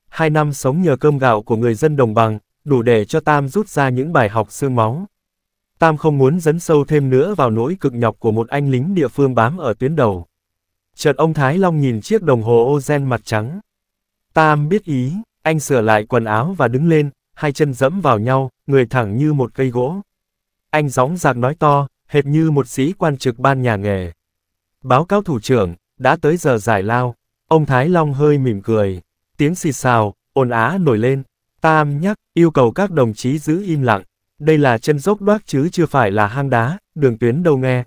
Hai năm sống nhờ cơm gạo của người dân đồng bằng, đủ để cho Tam rút ra những bài học xương máu. Tam không muốn dấn sâu thêm nữa vào nỗi cực nhọc của một anh lính địa phương bám ở tuyến đầu. Chợt ông Thái Long nhìn chiếc đồng hồ ô gen mặt trắng. Tam biết ý, anh sửa lại quần áo và đứng lên, hai chân dẫm vào nhau, người thẳng như một cây gỗ. Anh gióng giạc nói to, hệt như một sĩ quan trực ban nhà nghề. Báo cáo thủ trưởng, đã tới giờ giải lao, ông Thái Long hơi mỉm cười, tiếng xì xào, ồn á nổi lên, tam nhắc, yêu cầu các đồng chí giữ im lặng, đây là chân dốc đoác chứ chưa phải là hang đá, đường tuyến đâu nghe.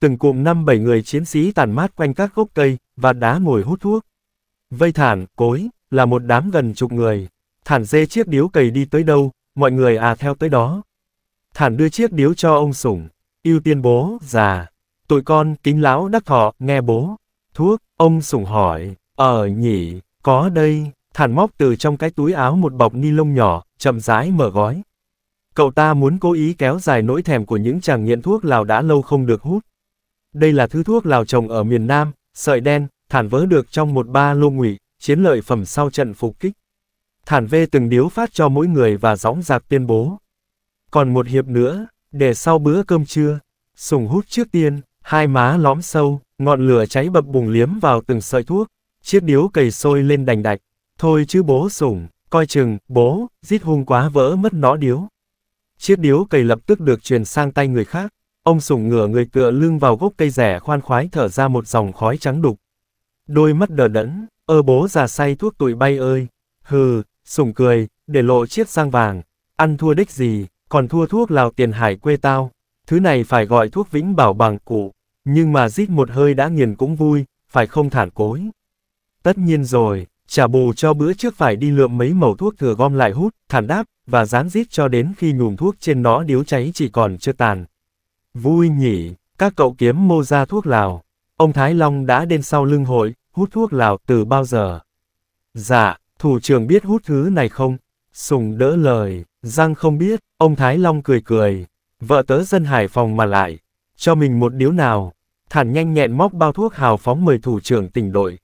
Từng cụm năm bảy người chiến sĩ tàn mát quanh các gốc cây, và đá ngồi hút thuốc. Vây thản, cối, là một đám gần chục người. Thản dê chiếc điếu cầy đi tới đâu, mọi người à theo tới đó. Thản đưa chiếc điếu cho ông Sủng ưu tiên bố, già. Tụi con, kính lão đắc thọ, nghe bố. Thuốc, ông sùng hỏi, ở ờ, nhỉ, có đây, thản móc từ trong cái túi áo một bọc ni lông nhỏ, chậm rãi mở gói. Cậu ta muốn cố ý kéo dài nỗi thèm của những chàng nghiện thuốc lào đã lâu không được hút. Đây là thứ thuốc lào trồng ở miền Nam, sợi đen, thản vỡ được trong một ba lô ngụy, chiến lợi phẩm sau trận phục kích. Thản vê từng điếu phát cho mỗi người và gióng giạc tuyên bố. Còn một hiệp nữa, để sau bữa cơm trưa, Sùng hút trước tiên, hai má lõm sâu, ngọn lửa cháy bập bùng liếm vào từng sợi thuốc, chiếc điếu cầy sôi lên đành đạch. Thôi chứ bố Sùng, coi chừng, bố, giết hung quá vỡ mất nó điếu. Chiếc điếu cầy lập tức được truyền sang tay người khác, ông Sùng ngửa người tựa lưng vào gốc cây rẻ khoan khoái thở ra một dòng khói trắng đục. Đôi mắt đờ đẫn, ơ bố già say thuốc tụi bay ơi. Hừ, Sùng cười, để lộ chiếc sang vàng, ăn thua đích gì, còn thua thuốc lào tiền hải quê tao, thứ này phải gọi thuốc vĩnh bảo bằng cụ, nhưng mà rít một hơi đã nghiền cũng vui, phải không thản cối. Tất nhiên rồi, trả bù cho bữa trước phải đi lượm mấy mẩu thuốc thừa gom lại hút, thản đáp, và dán rít cho đến khi nhùm thuốc trên nó điếu cháy chỉ còn chưa tàn. Vui nhỉ, các cậu kiếm mô ra thuốc lào. Ông Thái Long đã đến sau lưng hội, hút thuốc lào từ bao giờ? Dạ, thủ trưởng biết hút thứ này không? Sùng đỡ lời, Giang không biết, ông Thái Long cười cười, vợ tớ dân Hải Phòng mà lại, cho mình một điếu nào, thản nhanh nhẹn móc bao thuốc hào phóng mời thủ trưởng tỉnh đội.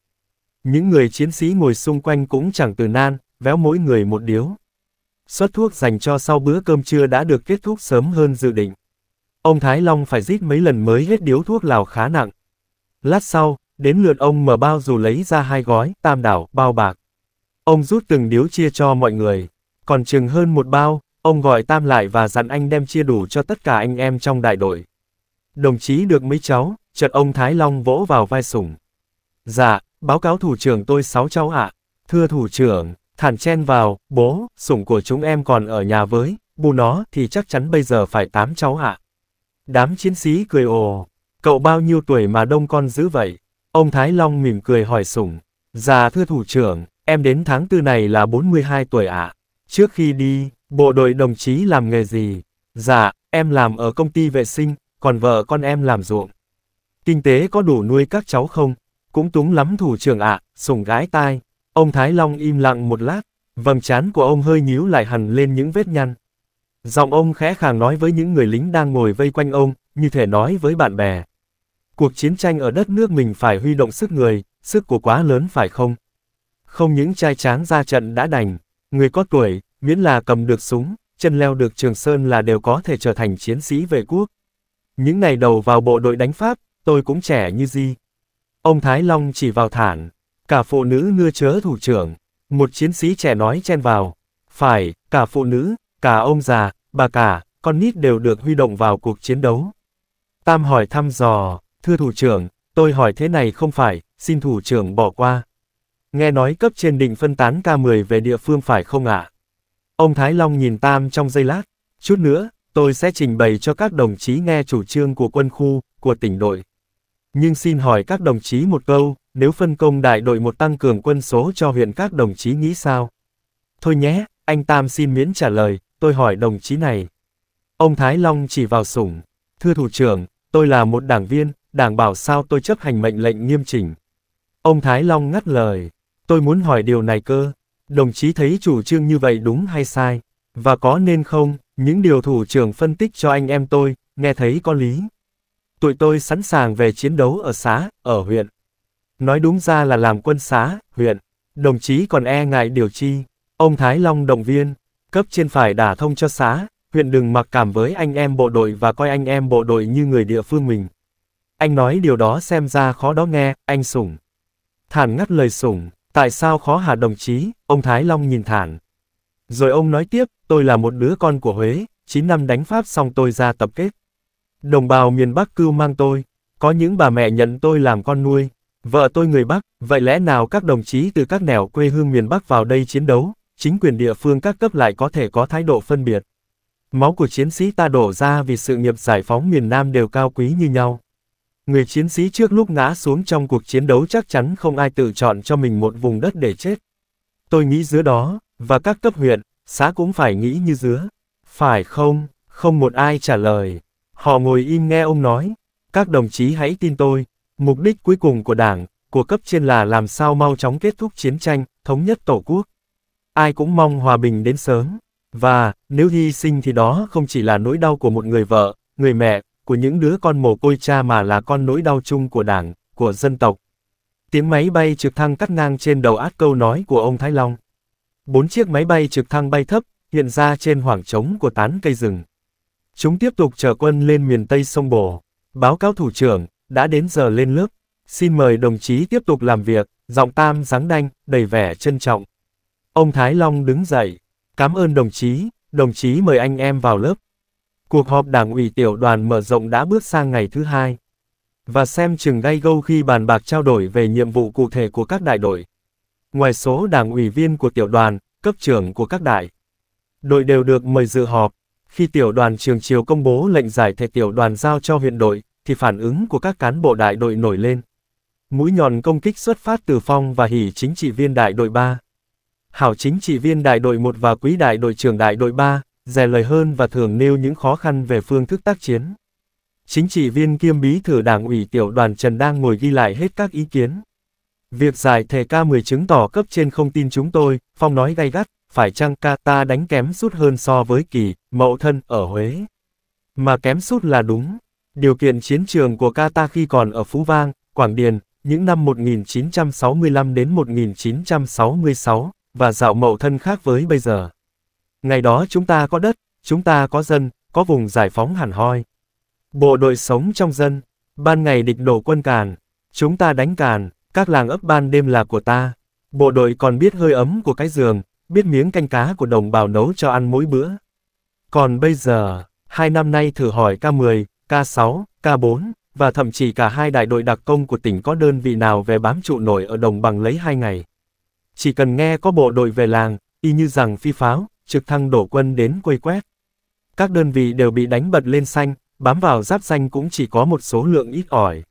Những người chiến sĩ ngồi xung quanh cũng chẳng từ nan, véo mỗi người một điếu. Suất thuốc dành cho sau bữa cơm trưa đã được kết thúc sớm hơn dự định. Ông Thái Long phải rít mấy lần mới hết điếu thuốc lào khá nặng. Lát sau, đến lượt ông mở bao dù lấy ra hai gói, tam đảo, bao bạc. Ông rút từng điếu chia cho mọi người. Còn chừng hơn một bao, ông gọi Tam lại và dặn anh đem chia đủ cho tất cả anh em trong đại đội. Đồng chí được mấy cháu, chợt ông Thái Long vỗ vào vai sủng. Dạ, báo cáo thủ trưởng tôi sáu cháu ạ. À. Thưa thủ trưởng, thản chen vào, bố, sủng của chúng em còn ở nhà với, bù nó thì chắc chắn bây giờ phải tám cháu ạ. À. Đám chiến sĩ cười ồ, cậu bao nhiêu tuổi mà đông con dữ vậy? Ông Thái Long mỉm cười hỏi sủng. Dạ thưa thủ trưởng, em đến tháng tư này là 42 tuổi ạ. À. Trước khi đi, bộ đội đồng chí làm nghề gì? Dạ, em làm ở công ty vệ sinh, còn vợ con em làm ruộng. Kinh tế có đủ nuôi các cháu không? Cũng túng lắm thủ trưởng ạ, sùng gái tai. Ông Thái Long im lặng một lát, vầng trán của ông hơi nhíu lại hẳn lên những vết nhăn. Giọng ông khẽ khàng nói với những người lính đang ngồi vây quanh ông, như thể nói với bạn bè. Cuộc chiến tranh ở đất nước mình phải huy động sức người, sức của quá lớn phải không? Không những trai tráng ra trận đã đành, Người có tuổi, miễn là cầm được súng, chân leo được trường sơn là đều có thể trở thành chiến sĩ vệ quốc. Những ngày đầu vào bộ đội đánh Pháp, tôi cũng trẻ như gì. Ông Thái Long chỉ vào thản, cả phụ nữ ngưa chớ thủ trưởng, một chiến sĩ trẻ nói chen vào. Phải, cả phụ nữ, cả ông già, bà cả, con nít đều được huy động vào cuộc chiến đấu. Tam hỏi thăm dò, thưa thủ trưởng, tôi hỏi thế này không phải, xin thủ trưởng bỏ qua nghe nói cấp trên định phân tán K10 về địa phương phải không ạ? Ông Thái Long nhìn Tam trong giây lát, chút nữa, tôi sẽ trình bày cho các đồng chí nghe chủ trương của quân khu, của tỉnh đội. Nhưng xin hỏi các đồng chí một câu, nếu phân công đại đội một tăng cường quân số cho huyện các đồng chí nghĩ sao? Thôi nhé, anh Tam xin miễn trả lời, tôi hỏi đồng chí này. Ông Thái Long chỉ vào sủng, thưa thủ trưởng, tôi là một đảng viên, đảng bảo sao tôi chấp hành mệnh lệnh nghiêm chỉnh. Ông Thái Long ngắt lời. Tôi muốn hỏi điều này cơ. Đồng chí thấy chủ trương như vậy đúng hay sai? Và có nên không? Những điều thủ trưởng phân tích cho anh em tôi, nghe thấy có lý. Tụi tôi sẵn sàng về chiến đấu ở xã, ở huyện. Nói đúng ra là làm quân xã, huyện. Đồng chí còn e ngại điều chi. Ông Thái Long động viên, cấp trên phải đả thông cho xã, huyện đừng mặc cảm với anh em bộ đội và coi anh em bộ đội như người địa phương mình. Anh nói điều đó xem ra khó đó nghe, anh Sủng. Thản ngắt lời Sủng, Tại sao khó hà đồng chí, ông Thái Long nhìn thản. Rồi ông nói tiếp, tôi là một đứa con của Huế, 9 năm đánh Pháp xong tôi ra tập kết. Đồng bào miền Bắc cưu mang tôi, có những bà mẹ nhận tôi làm con nuôi, vợ tôi người Bắc, vậy lẽ nào các đồng chí từ các nẻo quê hương miền Bắc vào đây chiến đấu, chính quyền địa phương các cấp lại có thể có thái độ phân biệt. Máu của chiến sĩ ta đổ ra vì sự nghiệp giải phóng miền Nam đều cao quý như nhau. Người chiến sĩ trước lúc ngã xuống trong cuộc chiến đấu chắc chắn không ai tự chọn cho mình một vùng đất để chết. Tôi nghĩ dứa đó, và các cấp huyện, xã cũng phải nghĩ như dứa. Phải không, không một ai trả lời. Họ ngồi im nghe ông nói. Các đồng chí hãy tin tôi, mục đích cuối cùng của đảng, của cấp trên là làm sao mau chóng kết thúc chiến tranh, thống nhất tổ quốc. Ai cũng mong hòa bình đến sớm. Và, nếu hy sinh thì đó không chỉ là nỗi đau của một người vợ, người mẹ, của những đứa con mồ côi cha mà là con nỗi đau chung của đảng, của dân tộc. Tiếng máy bay trực thăng cắt ngang trên đầu át câu nói của ông Thái Long. Bốn chiếc máy bay trực thăng bay thấp, hiện ra trên khoảng trống của tán cây rừng. Chúng tiếp tục trở quân lên miền Tây sông Bồ. Báo cáo thủ trưởng, đã đến giờ lên lớp. Xin mời đồng chí tiếp tục làm việc, giọng tam dáng đanh, đầy vẻ trân trọng. Ông Thái Long đứng dậy. Cảm ơn đồng chí, đồng chí mời anh em vào lớp. Cuộc họp đảng ủy tiểu đoàn mở rộng đã bước sang ngày thứ hai. Và xem chừng gay gâu khi bàn bạc trao đổi về nhiệm vụ cụ thể của các đại đội. Ngoài số đảng ủy viên của tiểu đoàn, cấp trưởng của các đại, đội đều được mời dự họp. Khi tiểu đoàn trường chiều công bố lệnh giải thể tiểu đoàn giao cho huyện đội, thì phản ứng của các cán bộ đại đội nổi lên. Mũi nhọn công kích xuất phát từ Phong và Hỉ chính trị viên đại đội 3. Hảo chính trị viên đại đội 1 và Quý đại đội trưởng đại đội 3, rẻ lời hơn và thường nêu những khó khăn về phương thức tác chiến. Chính trị viên kiêm bí thư đảng ủy tiểu đoàn Trần đang ngồi ghi lại hết các ý kiến. Việc giải thể K10 chứng tỏ cấp trên không tin chúng tôi, Phong nói gay gắt, phải chăng ca ta đánh kém sút hơn so với kỳ, mậu thân ở Huế. Mà kém sút là đúng. Điều kiện chiến trường của ca ta khi còn ở Phú Vang, Quảng Điền, những năm 1965 đến 1966, và dạo mậu thân khác với bây giờ. Ngày đó chúng ta có đất, chúng ta có dân, có vùng giải phóng hẳn hoi. Bộ đội sống trong dân, ban ngày địch đổ quân càn, chúng ta đánh càn, các làng ấp ban đêm là của ta. Bộ đội còn biết hơi ấm của cái giường, biết miếng canh cá của đồng bào nấu cho ăn mỗi bữa. Còn bây giờ, hai năm nay thử hỏi K10, K6, K4, và thậm chí cả hai đại đội đặc công của tỉnh có đơn vị nào về bám trụ nổi ở đồng bằng lấy hai ngày. Chỉ cần nghe có bộ đội về làng, y như rằng phi pháo, trực thăng đổ quân đến quây quét. Các đơn vị đều bị đánh bật lên xanh, bám vào giáp xanh cũng chỉ có một số lượng ít ỏi.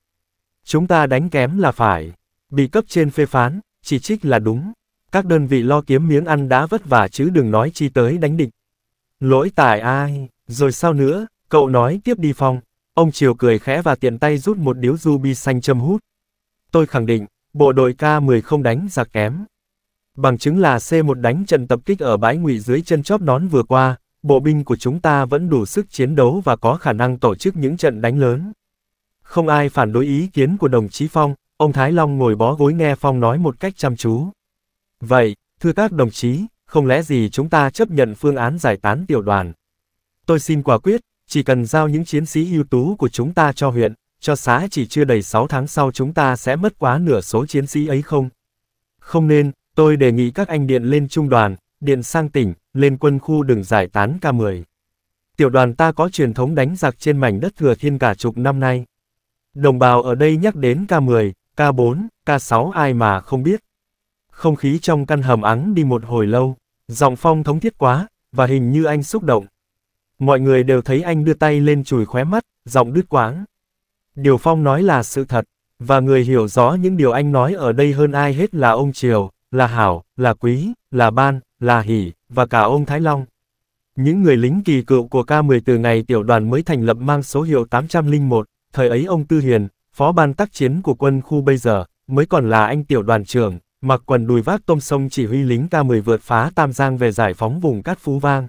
Chúng ta đánh kém là phải, bị cấp trên phê phán, chỉ trích là đúng. Các đơn vị lo kiếm miếng ăn đã vất vả chứ đừng nói chi tới đánh địch. Lỗi tại ai, rồi sao nữa, cậu nói tiếp đi Phong. Ông Triều cười khẽ và tiện tay rút một điếu ruby xanh châm hút. Tôi khẳng định, bộ đội K-10 không đánh giặc kém bằng chứng là C1 đánh trận tập kích ở bãi ngụy dưới chân chóp nón vừa qua, bộ binh của chúng ta vẫn đủ sức chiến đấu và có khả năng tổ chức những trận đánh lớn. Không ai phản đối ý kiến của đồng chí Phong, ông Thái Long ngồi bó gối nghe Phong nói một cách chăm chú. Vậy, thưa các đồng chí, không lẽ gì chúng ta chấp nhận phương án giải tán tiểu đoàn? Tôi xin quả quyết, chỉ cần giao những chiến sĩ ưu tú của chúng ta cho huyện, cho xã chỉ chưa đầy 6 tháng sau chúng ta sẽ mất quá nửa số chiến sĩ ấy không? Không nên, Tôi đề nghị các anh điện lên trung đoàn, điện sang tỉnh, lên quân khu đừng giải tán K10. Tiểu đoàn ta có truyền thống đánh giặc trên mảnh đất thừa thiên cả chục năm nay. Đồng bào ở đây nhắc đến K10, K4, K6 ai mà không biết. Không khí trong căn hầm ắng đi một hồi lâu, giọng phong thống thiết quá, và hình như anh xúc động. Mọi người đều thấy anh đưa tay lên chùi khóe mắt, giọng đứt quáng. Điều Phong nói là sự thật, và người hiểu rõ những điều anh nói ở đây hơn ai hết là ông Triều, là Hảo, là Quý, là Ban, là Hỷ, và cả ông Thái Long. Những người lính kỳ cựu của K-10 từ ngày tiểu đoàn mới thành lập mang số hiệu 801, thời ấy ông Tư Hiền, phó ban tác chiến của quân khu bây giờ, mới còn là anh tiểu đoàn trưởng, mặc quần đùi vác tôm sông chỉ huy lính K-10 vượt phá Tam Giang về giải phóng vùng Cát Phú Vang.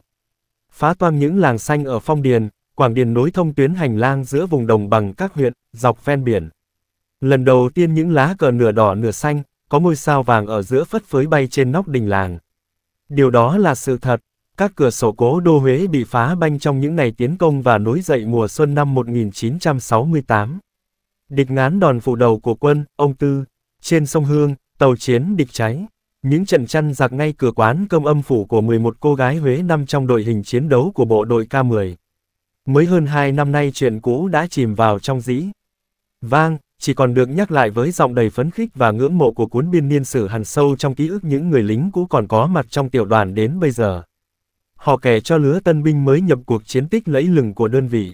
Phá toang những làng xanh ở Phong Điền, Quảng Điền nối thông tuyến hành lang giữa vùng đồng bằng các huyện, dọc ven biển. Lần đầu tiên những lá cờ nửa đỏ nửa xanh, có ngôi sao vàng ở giữa phất phới bay trên nóc đình làng. Điều đó là sự thật, các cửa sổ cố đô Huế bị phá banh trong những ngày tiến công và nối dậy mùa xuân năm 1968. Địch ngán đòn phủ đầu của quân, ông Tư, trên sông Hương, tàu chiến địch cháy. Những trận chăn giặc ngay cửa quán cơm âm phủ của 11 cô gái Huế nằm trong đội hình chiến đấu của bộ đội K10. Mới hơn 2 năm nay chuyện cũ đã chìm vào trong dĩ. Vang, chỉ còn được nhắc lại với giọng đầy phấn khích và ngưỡng mộ của cuốn biên niên sử hằn sâu trong ký ức những người lính cũ còn có mặt trong tiểu đoàn đến bây giờ. Họ kể cho lứa tân binh mới nhập cuộc chiến tích lẫy lừng của đơn vị.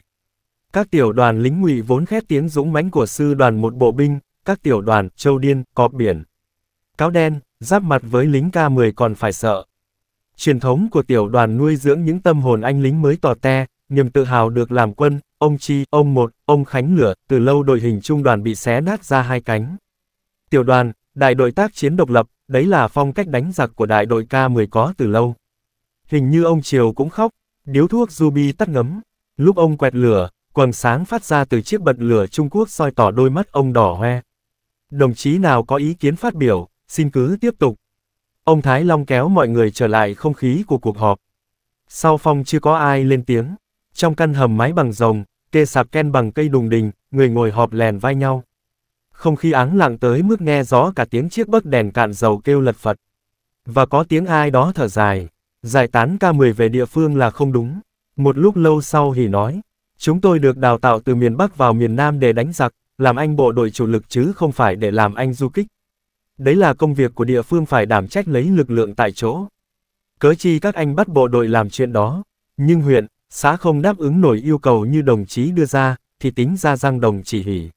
Các tiểu đoàn lính ngụy vốn khét tiếng dũng mãnh của sư đoàn một bộ binh, các tiểu đoàn, châu điên, cọp biển. Cáo đen, giáp mặt với lính K-10 còn phải sợ. Truyền thống của tiểu đoàn nuôi dưỡng những tâm hồn anh lính mới tỏ te, niềm tự hào được làm quân, Ông Chi, ông Một, ông Khánh Lửa, từ lâu đội hình trung đoàn bị xé nát ra hai cánh. Tiểu đoàn, đại đội tác chiến độc lập, đấy là phong cách đánh giặc của đại đội K-10 có từ lâu. Hình như ông Triều cũng khóc, điếu thuốc Ruby tắt ngấm. Lúc ông quẹt lửa, quần sáng phát ra từ chiếc bật lửa Trung Quốc soi tỏ đôi mắt ông đỏ hoe. Đồng chí nào có ý kiến phát biểu, xin cứ tiếp tục. Ông Thái Long kéo mọi người trở lại không khí của cuộc họp. Sau phong chưa có ai lên tiếng. Trong căn hầm mái bằng rồng, kê sạp ken bằng cây đùng đình, người ngồi họp lèn vai nhau. Không khí áng lặng tới mức nghe gió cả tiếng chiếc bấc đèn cạn dầu kêu lật phật. Và có tiếng ai đó thở dài. Giải tán ca 10 về địa phương là không đúng. Một lúc lâu sau thì nói, chúng tôi được đào tạo từ miền Bắc vào miền Nam để đánh giặc, làm anh bộ đội chủ lực chứ không phải để làm anh du kích. Đấy là công việc của địa phương phải đảm trách lấy lực lượng tại chỗ. Cớ chi các anh bắt bộ đội làm chuyện đó. Nhưng huyện, xã không đáp ứng nổi yêu cầu như đồng chí đưa ra, thì tính ra răng đồng chỉ hỉ.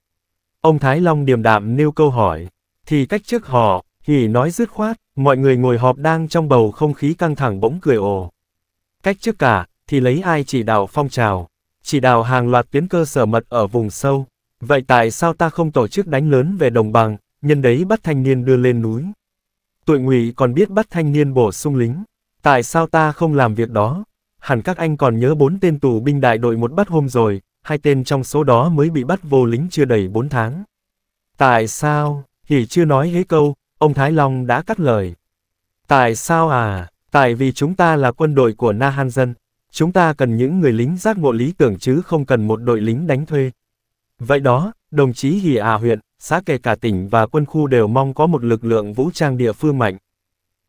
Ông Thái Long điềm đạm nêu câu hỏi, thì cách trước họ, hỉ nói dứt khoát, mọi người ngồi họp đang trong bầu không khí căng thẳng bỗng cười ồ. Cách trước cả, thì lấy ai chỉ đạo phong trào, chỉ đạo hàng loạt tuyến cơ sở mật ở vùng sâu. Vậy tại sao ta không tổ chức đánh lớn về đồng bằng, nhân đấy bắt thanh niên đưa lên núi? Tuổi ngụy còn biết bắt thanh niên bổ sung lính. Tại sao ta không làm việc đó? Hẳn các anh còn nhớ bốn tên tù binh đại đội một bắt hôm rồi, hai tên trong số đó mới bị bắt vô lính chưa đầy bốn tháng. Tại sao? Hỉ chưa nói hết câu, ông Thái Long đã cắt lời. Tại sao à? Tại vì chúng ta là quân đội của Na Han Dân. Chúng ta cần những người lính giác ngộ lý tưởng chứ không cần một đội lính đánh thuê. Vậy đó, đồng chí Hỉ à huyện, xã kể cả tỉnh và quân khu đều mong có một lực lượng vũ trang địa phương mạnh.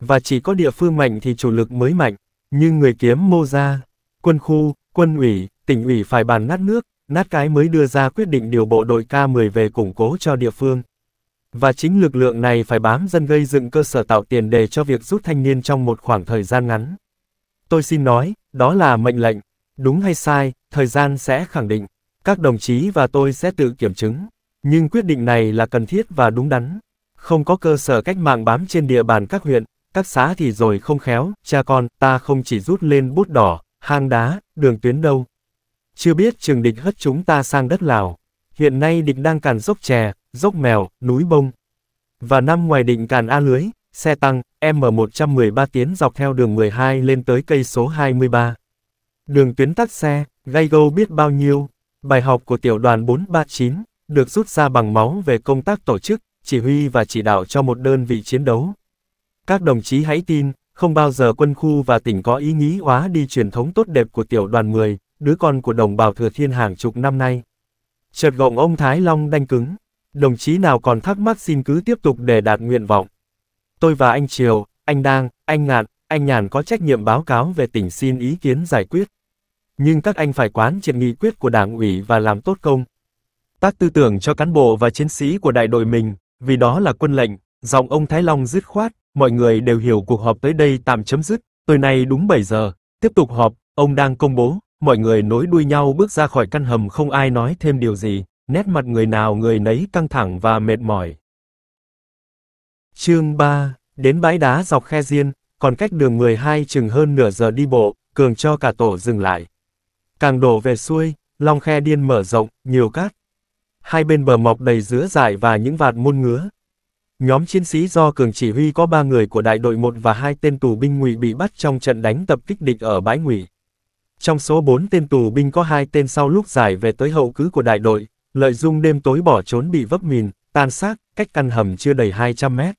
Và chỉ có địa phương mạnh thì chủ lực mới mạnh. Như người kiếm mô ra, quân khu, quân ủy, tỉnh ủy phải bàn nát nước, nát cái mới đưa ra quyết định điều bộ đội K10 về củng cố cho địa phương. Và chính lực lượng này phải bám dân gây dựng cơ sở tạo tiền đề cho việc rút thanh niên trong một khoảng thời gian ngắn. Tôi xin nói, đó là mệnh lệnh. Đúng hay sai, thời gian sẽ khẳng định. Các đồng chí và tôi sẽ tự kiểm chứng. Nhưng quyết định này là cần thiết và đúng đắn. Không có cơ sở cách mạng bám trên địa bàn các huyện, các xã thì rồi không khéo, cha con, ta không chỉ rút lên bút đỏ, hang đá, đường tuyến đâu. Chưa biết trường địch hất chúng ta sang đất Lào. Hiện nay địch đang càn dốc chè, dốc mèo, núi bông. Và năm ngoài định càn A lưới, xe tăng, M113 tiến dọc theo đường 12 lên tới cây số 23. Đường tuyến tắt xe, gây gâu biết bao nhiêu. Bài học của tiểu đoàn 439 được rút ra bằng máu về công tác tổ chức, chỉ huy và chỉ đạo cho một đơn vị chiến đấu. Các đồng chí hãy tin, không bao giờ quân khu và tỉnh có ý nghĩ hóa đi truyền thống tốt đẹp của tiểu đoàn 10, đứa con của đồng bào thừa thiên hàng chục năm nay. Chợt gọng ông Thái Long đanh cứng. Đồng chí nào còn thắc mắc xin cứ tiếp tục để đạt nguyện vọng. Tôi và anh Triều, anh Đang, anh Ngạn, anh Nhàn có trách nhiệm báo cáo về tỉnh xin ý kiến giải quyết. Nhưng các anh phải quán triệt nghị quyết của đảng ủy và làm tốt công. Tác tư tưởng cho cán bộ và chiến sĩ của đại đội mình, vì đó là quân lệnh, giọng ông Thái Long dứt khoát, mọi người đều hiểu cuộc họp tới đây tạm chấm dứt, tối nay đúng 7 giờ, tiếp tục họp, ông đang công bố, mọi người nối đuôi nhau bước ra khỏi căn hầm không ai nói thêm điều gì, nét mặt người nào người nấy căng thẳng và mệt mỏi. Chương 3, đến bãi đá dọc khe Diên, còn cách đường 12 chừng hơn nửa giờ đi bộ, cường cho cả tổ dừng lại. Càng đổ về xuôi, lòng khe điên mở rộng, nhiều cát. Hai bên bờ mọc đầy dứa dại và những vạt muôn ngứa, Nhóm chiến sĩ do Cường chỉ huy có 3 người của đại đội 1 và 2 tên tù binh ngụy bị bắt trong trận đánh tập kích địch ở bãi ngụy. Trong số 4 tên tù binh có 2 tên sau lúc giải về tới hậu cứ của đại đội, lợi dung đêm tối bỏ trốn bị vấp mìn, tan xác, cách căn hầm chưa đầy 200 mét.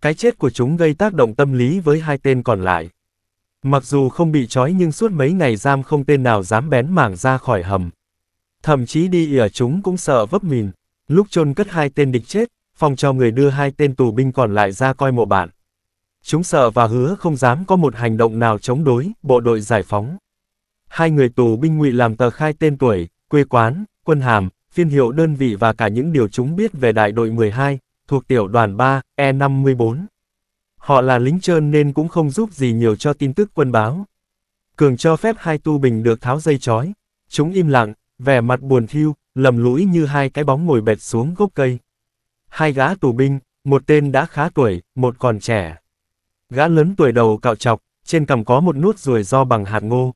Cái chết của chúng gây tác động tâm lý với hai tên còn lại. Mặc dù không bị trói nhưng suốt mấy ngày giam không tên nào dám bén mảng ra khỏi hầm. Thậm chí đi ỉa chúng cũng sợ vấp mìn. Lúc chôn cất hai tên địch chết, Phong cho người đưa hai tên tù binh còn lại ra coi mộ bạn. Chúng sợ và hứa không dám có một hành động nào chống đối, bộ đội giải phóng. Hai người tù binh ngụy làm tờ khai tên tuổi, quê quán, quân hàm, phiên hiệu đơn vị và cả những điều chúng biết về đại đội 12, thuộc tiểu đoàn 3, E54. Họ là lính trơn nên cũng không giúp gì nhiều cho tin tức quân báo. Cường cho phép hai tu bình được tháo dây chói. Chúng im lặng, vẻ mặt buồn thiêu, lầm lũi như hai cái bóng ngồi bệt xuống gốc cây hai gã tù binh, một tên đã khá tuổi, một còn trẻ. Gã lớn tuổi đầu cạo trọc, trên cằm có một nút ruồi do bằng hạt ngô.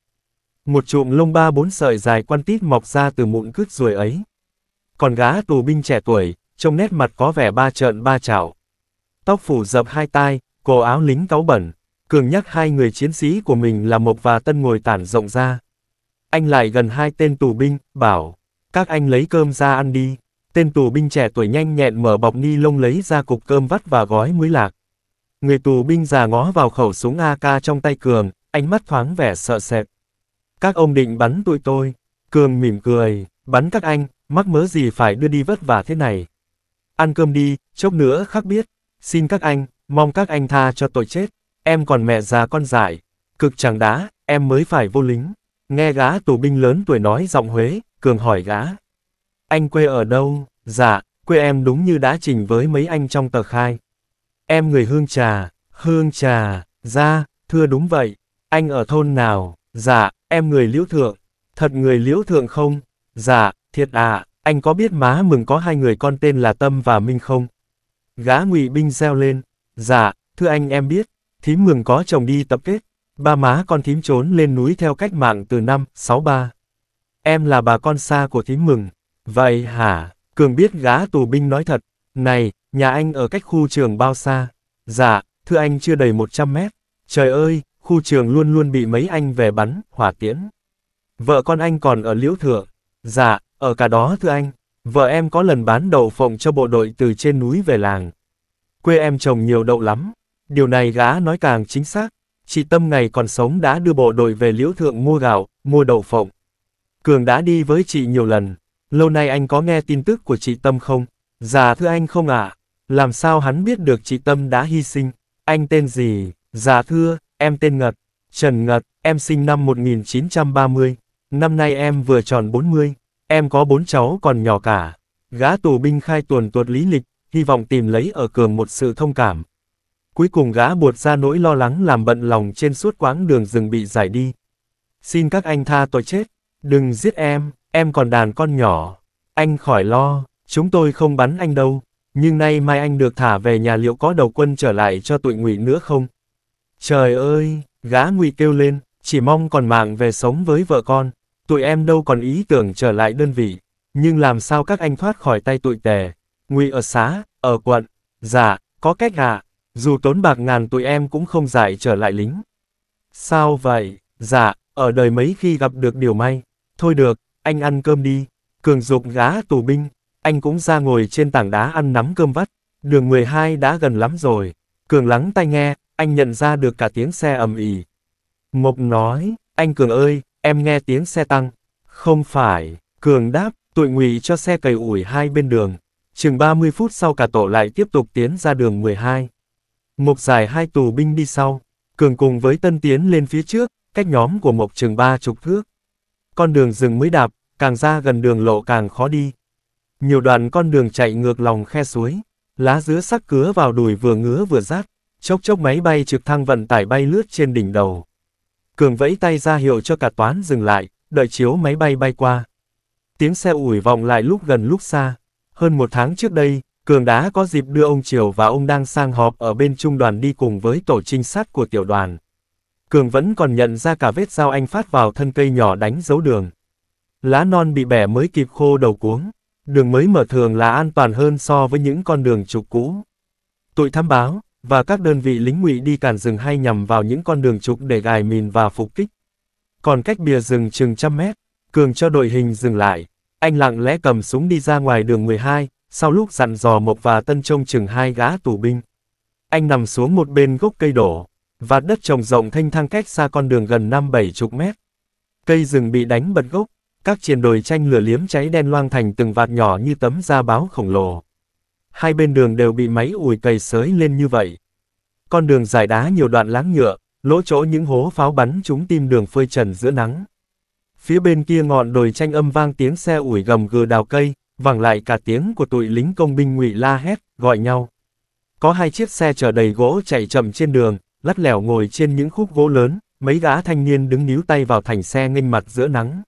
Một chụm lông ba bốn sợi dài quan tít mọc ra từ mụn cứt ruồi ấy. Còn gã tù binh trẻ tuổi, trông nét mặt có vẻ ba trợn ba chảo. Tóc phủ dập hai tai, cổ áo lính cáu bẩn. Cường nhắc hai người chiến sĩ của mình là Mộc và Tân ngồi tản rộng ra. Anh lại gần hai tên tù binh, bảo, các anh lấy cơm ra ăn đi. Tên tù binh trẻ tuổi nhanh nhẹn mở bọc ni lông lấy ra cục cơm vắt và gói muối lạc. Người tù binh già ngó vào khẩu súng AK trong tay Cường, ánh mắt thoáng vẻ sợ sệt. Các ông định bắn tụi tôi. Cường mỉm cười, bắn các anh, mắc mớ gì phải đưa đi vất vả thế này. Ăn cơm đi, chốc nữa khắc biết. Xin các anh, mong các anh tha cho tội chết. Em còn mẹ già con dại. Cực chẳng đá, em mới phải vô lính. Nghe gá tù binh lớn tuổi nói giọng Huế, Cường hỏi gá. Anh quê ở đâu? Dạ, quê em đúng như đã trình với mấy anh trong tờ khai. Em người Hương Trà, Hương Trà, ra, dạ, thưa đúng vậy. Anh ở thôn nào? Dạ, em người Liễu Thượng. Thật người Liễu Thượng không? Dạ, thiệt à, anh có biết má mừng có hai người con tên là Tâm và Minh không? Gá ngụy binh reo lên. Dạ, thưa anh em biết, thím mừng có chồng đi tập kết. Ba má con thím trốn lên núi theo cách mạng từ năm 63. Em là bà con xa của thím mừng. Vậy hả? Cường biết gã tù binh nói thật. Này, nhà anh ở cách khu trường bao xa? Dạ, thưa anh chưa đầy 100 mét. Trời ơi, khu trường luôn luôn bị mấy anh về bắn, hỏa tiễn. Vợ con anh còn ở Liễu Thượng. Dạ, ở cả đó thưa anh. Vợ em có lần bán đậu phộng cho bộ đội từ trên núi về làng. Quê em trồng nhiều đậu lắm. Điều này gã nói càng chính xác. Chị Tâm ngày còn sống đã đưa bộ đội về Liễu Thượng mua gạo, mua đậu phộng. Cường đã đi với chị nhiều lần. Lâu nay anh có nghe tin tức của chị Tâm không? Dạ thưa anh không ạ. À? Làm sao hắn biết được chị Tâm đã hy sinh? Anh tên gì? Dạ thưa, em tên Ngật. Trần Ngật, em sinh năm 1930. Năm nay em vừa tròn 40. Em có bốn cháu còn nhỏ cả. Gã tù binh khai tuần tuột lý lịch, hy vọng tìm lấy ở cường một sự thông cảm. Cuối cùng gã buột ra nỗi lo lắng làm bận lòng trên suốt quãng đường rừng bị giải đi. Xin các anh tha tội chết. Đừng giết em em còn đàn con nhỏ, anh khỏi lo, chúng tôi không bắn anh đâu, nhưng nay mai anh được thả về nhà liệu có đầu quân trở lại cho tụi ngụy nữa không? Trời ơi, gã ngụy kêu lên, chỉ mong còn mạng về sống với vợ con, tụi em đâu còn ý tưởng trở lại đơn vị, nhưng làm sao các anh thoát khỏi tay tụi tề, ngụy ở xá, ở quận, dạ, có cách à, dù tốn bạc ngàn tụi em cũng không giải trở lại lính. Sao vậy, dạ, ở đời mấy khi gặp được điều may, thôi được, anh ăn cơm đi. Cường dục gá tù binh, anh cũng ra ngồi trên tảng đá ăn nắm cơm vắt. Đường 12 đã gần lắm rồi. Cường lắng tai nghe, anh nhận ra được cả tiếng xe ầm ĩ. Mộc nói, anh Cường ơi, em nghe tiếng xe tăng. Không phải, Cường đáp, tụi ngụy cho xe cầy ủi hai bên đường. Chừng 30 phút sau cả tổ lại tiếp tục tiến ra đường 12. Mộc giải hai tù binh đi sau. Cường cùng với Tân tiến lên phía trước, cách nhóm của Mộc chừng ba chục thước con đường rừng mới đạp, càng ra gần đường lộ càng khó đi. Nhiều đoạn con đường chạy ngược lòng khe suối, lá dứa sắc cứa vào đùi vừa ngứa vừa rát, chốc chốc máy bay trực thăng vận tải bay lướt trên đỉnh đầu. Cường vẫy tay ra hiệu cho cả toán dừng lại, đợi chiếu máy bay bay qua. Tiếng xe ủi vòng lại lúc gần lúc xa. Hơn một tháng trước đây, Cường đã có dịp đưa ông Triều và ông đang sang họp ở bên trung đoàn đi cùng với tổ trinh sát của tiểu đoàn. Cường vẫn còn nhận ra cả vết dao anh phát vào thân cây nhỏ đánh dấu đường. Lá non bị bẻ mới kịp khô đầu cuống. Đường mới mở thường là an toàn hơn so với những con đường trục cũ. Tụi thám báo, và các đơn vị lính ngụy đi cản rừng hay nhằm vào những con đường trục để gài mìn và phục kích. Còn cách bìa rừng chừng trăm mét, Cường cho đội hình dừng lại. Anh lặng lẽ cầm súng đi ra ngoài đường 12, sau lúc dặn dò Mộc và Tân trông chừng hai gã tù binh. Anh nằm xuống một bên gốc cây đổ, vạt đất trồng rộng thanh thang cách xa con đường gần năm bảy chục mét. Cây rừng bị đánh bật gốc, các triền đồi tranh lửa liếm cháy đen loang thành từng vạt nhỏ như tấm da báo khổng lồ. Hai bên đường đều bị máy ủi cày sới lên như vậy. Con đường dài đá nhiều đoạn láng nhựa, lỗ chỗ những hố pháo bắn chúng tim đường phơi trần giữa nắng. Phía bên kia ngọn đồi tranh âm vang tiếng xe ủi gầm gừ đào cây, vẳng lại cả tiếng của tụi lính công binh ngụy la hét, gọi nhau. Có hai chiếc xe chở đầy gỗ chạy chậm trên đường, lắt lẻo ngồi trên những khúc gỗ lớn, mấy gã thanh niên đứng níu tay vào thành xe nghênh mặt giữa nắng.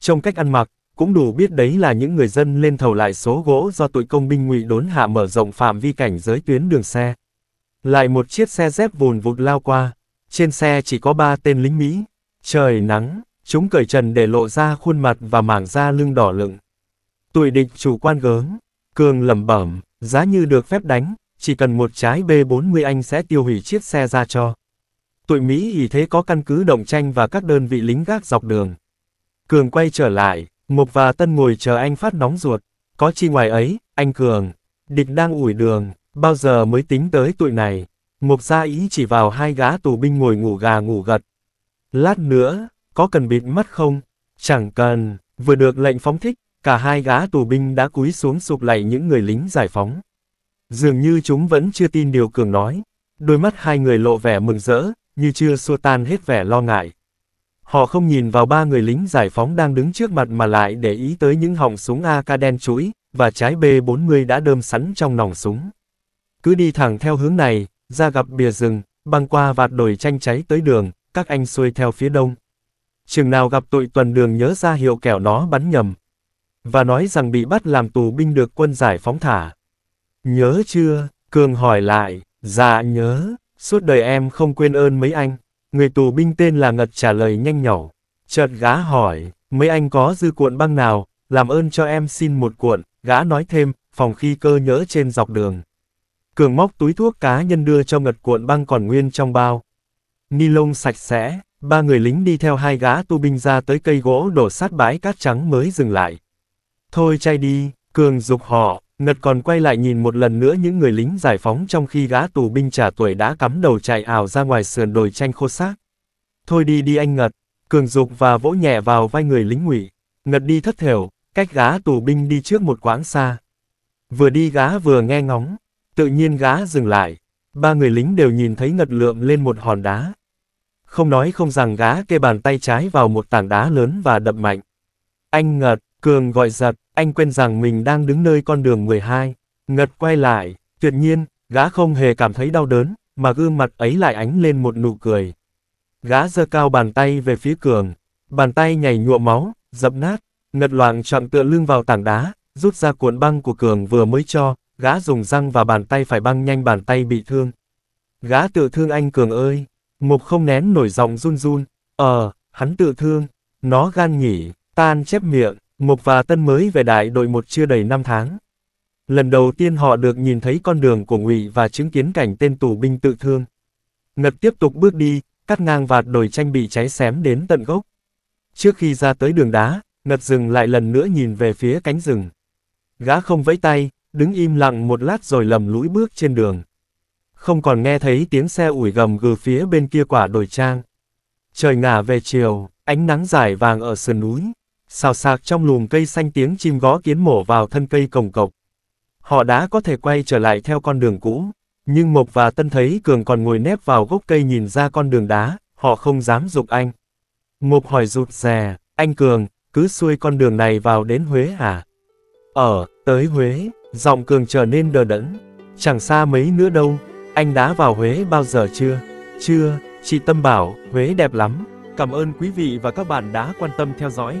Trong cách ăn mặc, cũng đủ biết đấy là những người dân lên thầu lại số gỗ do tụi công binh ngụy đốn hạ mở rộng phạm vi cảnh giới tuyến đường xe. Lại một chiếc xe dép vùn vụt lao qua, trên xe chỉ có ba tên lính Mỹ. Trời nắng, chúng cởi trần để lộ ra khuôn mặt và mảng da lưng đỏ lựng. Tụi địch chủ quan gớm, Cường lẩm bẩm, giá như được phép đánh, chỉ cần một trái B40 anh sẽ tiêu hủy chiếc xe ra cho. Tụi Mỹ ý thế có căn cứ động tranh và các đơn vị lính gác dọc đường. Cường quay trở lại, Mộc và Tân ngồi chờ anh phát nóng ruột. Có chi ngoài ấy, anh Cường, địch đang ủi đường, bao giờ mới tính tới tụi này. Mộc ra ý chỉ vào hai gã tù binh ngồi ngủ gà ngủ gật. Lát nữa, có cần bịt mắt không? Chẳng cần, vừa được lệnh phóng thích, cả hai gã tù binh đã cúi xuống sụp lạy những người lính giải phóng. Dường như chúng vẫn chưa tin điều Cường nói. Đôi mắt hai người lộ vẻ mừng rỡ, như chưa xua tan hết vẻ lo ngại. Họ không nhìn vào ba người lính giải phóng đang đứng trước mặt mà lại để ý tới những họng súng AK đen chuỗi, và trái B40 đã đơm sẵn trong nòng súng. Cứ đi thẳng theo hướng này, ra gặp bìa rừng, băng qua vạt đồi tranh cháy tới đường, các anh xuôi theo phía đông. Chừng nào gặp tụi tuần đường nhớ ra hiệu kẻo nó bắn nhầm. Và nói rằng bị bắt làm tù binh được quân giải phóng thả. Nhớ chưa? Cường hỏi lại, dạ nhớ, suốt đời em không quên ơn mấy anh. Người tù binh tên là Ngật trả lời nhanh nhẩu. Chợt gã hỏi, mấy anh có dư cuộn băng nào, làm ơn cho em xin một cuộn, gã nói thêm, phòng khi cơ nhớ trên dọc đường. Cường móc túi thuốc cá nhân đưa cho Ngật cuộn băng còn nguyên trong bao. Ni lông sạch sẽ, ba người lính đi theo hai gã tu binh ra tới cây gỗ đổ sát bãi cát trắng mới dừng lại. Thôi chay đi, Cường dục họ, Ngật còn quay lại nhìn một lần nữa những người lính giải phóng trong khi gã tù binh trả tuổi đã cắm đầu chạy ảo ra ngoài sườn đồi tranh khô xác. Thôi đi đi anh Ngật, cường dục và vỗ nhẹ vào vai người lính ngụy. Ngật đi thất thểu, cách gã tù binh đi trước một quãng xa. Vừa đi gã vừa nghe ngóng, tự nhiên gã dừng lại. Ba người lính đều nhìn thấy Ngật lượm lên một hòn đá. Không nói không rằng gã kê bàn tay trái vào một tảng đá lớn và đập mạnh. Anh Ngật, Cường gọi giật, anh quên rằng mình đang đứng nơi con đường 12. Ngật quay lại, tuyệt nhiên, gã không hề cảm thấy đau đớn, mà gương mặt ấy lại ánh lên một nụ cười. Gã giơ cao bàn tay về phía Cường, bàn tay nhảy nhụa máu, dập nát, ngật loạn trọng tựa lưng vào tảng đá, rút ra cuộn băng của Cường vừa mới cho, gã dùng răng và bàn tay phải băng nhanh bàn tay bị thương. Gã tự thương anh Cường ơi, mục không nén nổi giọng run run, ờ, hắn tự thương, nó gan nhỉ, tan chép miệng, Mộc và Tân mới về đại đội một chưa đầy 5 tháng. Lần đầu tiên họ được nhìn thấy con đường của ngụy và chứng kiến cảnh tên tù binh tự thương. Ngật tiếp tục bước đi, cắt ngang vạt đồi tranh bị cháy xém đến tận gốc. Trước khi ra tới đường đá, Ngật dừng lại lần nữa nhìn về phía cánh rừng. Gã không vẫy tay, đứng im lặng một lát rồi lầm lũi bước trên đường. Không còn nghe thấy tiếng xe ủi gầm gừ phía bên kia quả đồi trang. Trời ngả về chiều, ánh nắng dài vàng ở sườn núi, Xào sạc trong luồng cây xanh tiếng chim gõ kiến mổ vào thân cây cồng cộc. Họ đã có thể quay trở lại theo con đường cũ, nhưng Mộc và Tân thấy Cường còn ngồi nép vào gốc cây nhìn ra con đường đá, họ không dám dục anh. Mộc hỏi rụt rè, anh Cường, cứ xuôi con đường này vào đến Huế à? Ở, ờ, tới Huế, giọng Cường trở nên đờ đẫn. Chẳng xa mấy nữa đâu, anh đã vào Huế bao giờ chưa? Chưa, chị Tâm bảo, Huế đẹp lắm. Cảm ơn quý vị và các bạn đã quan tâm theo dõi.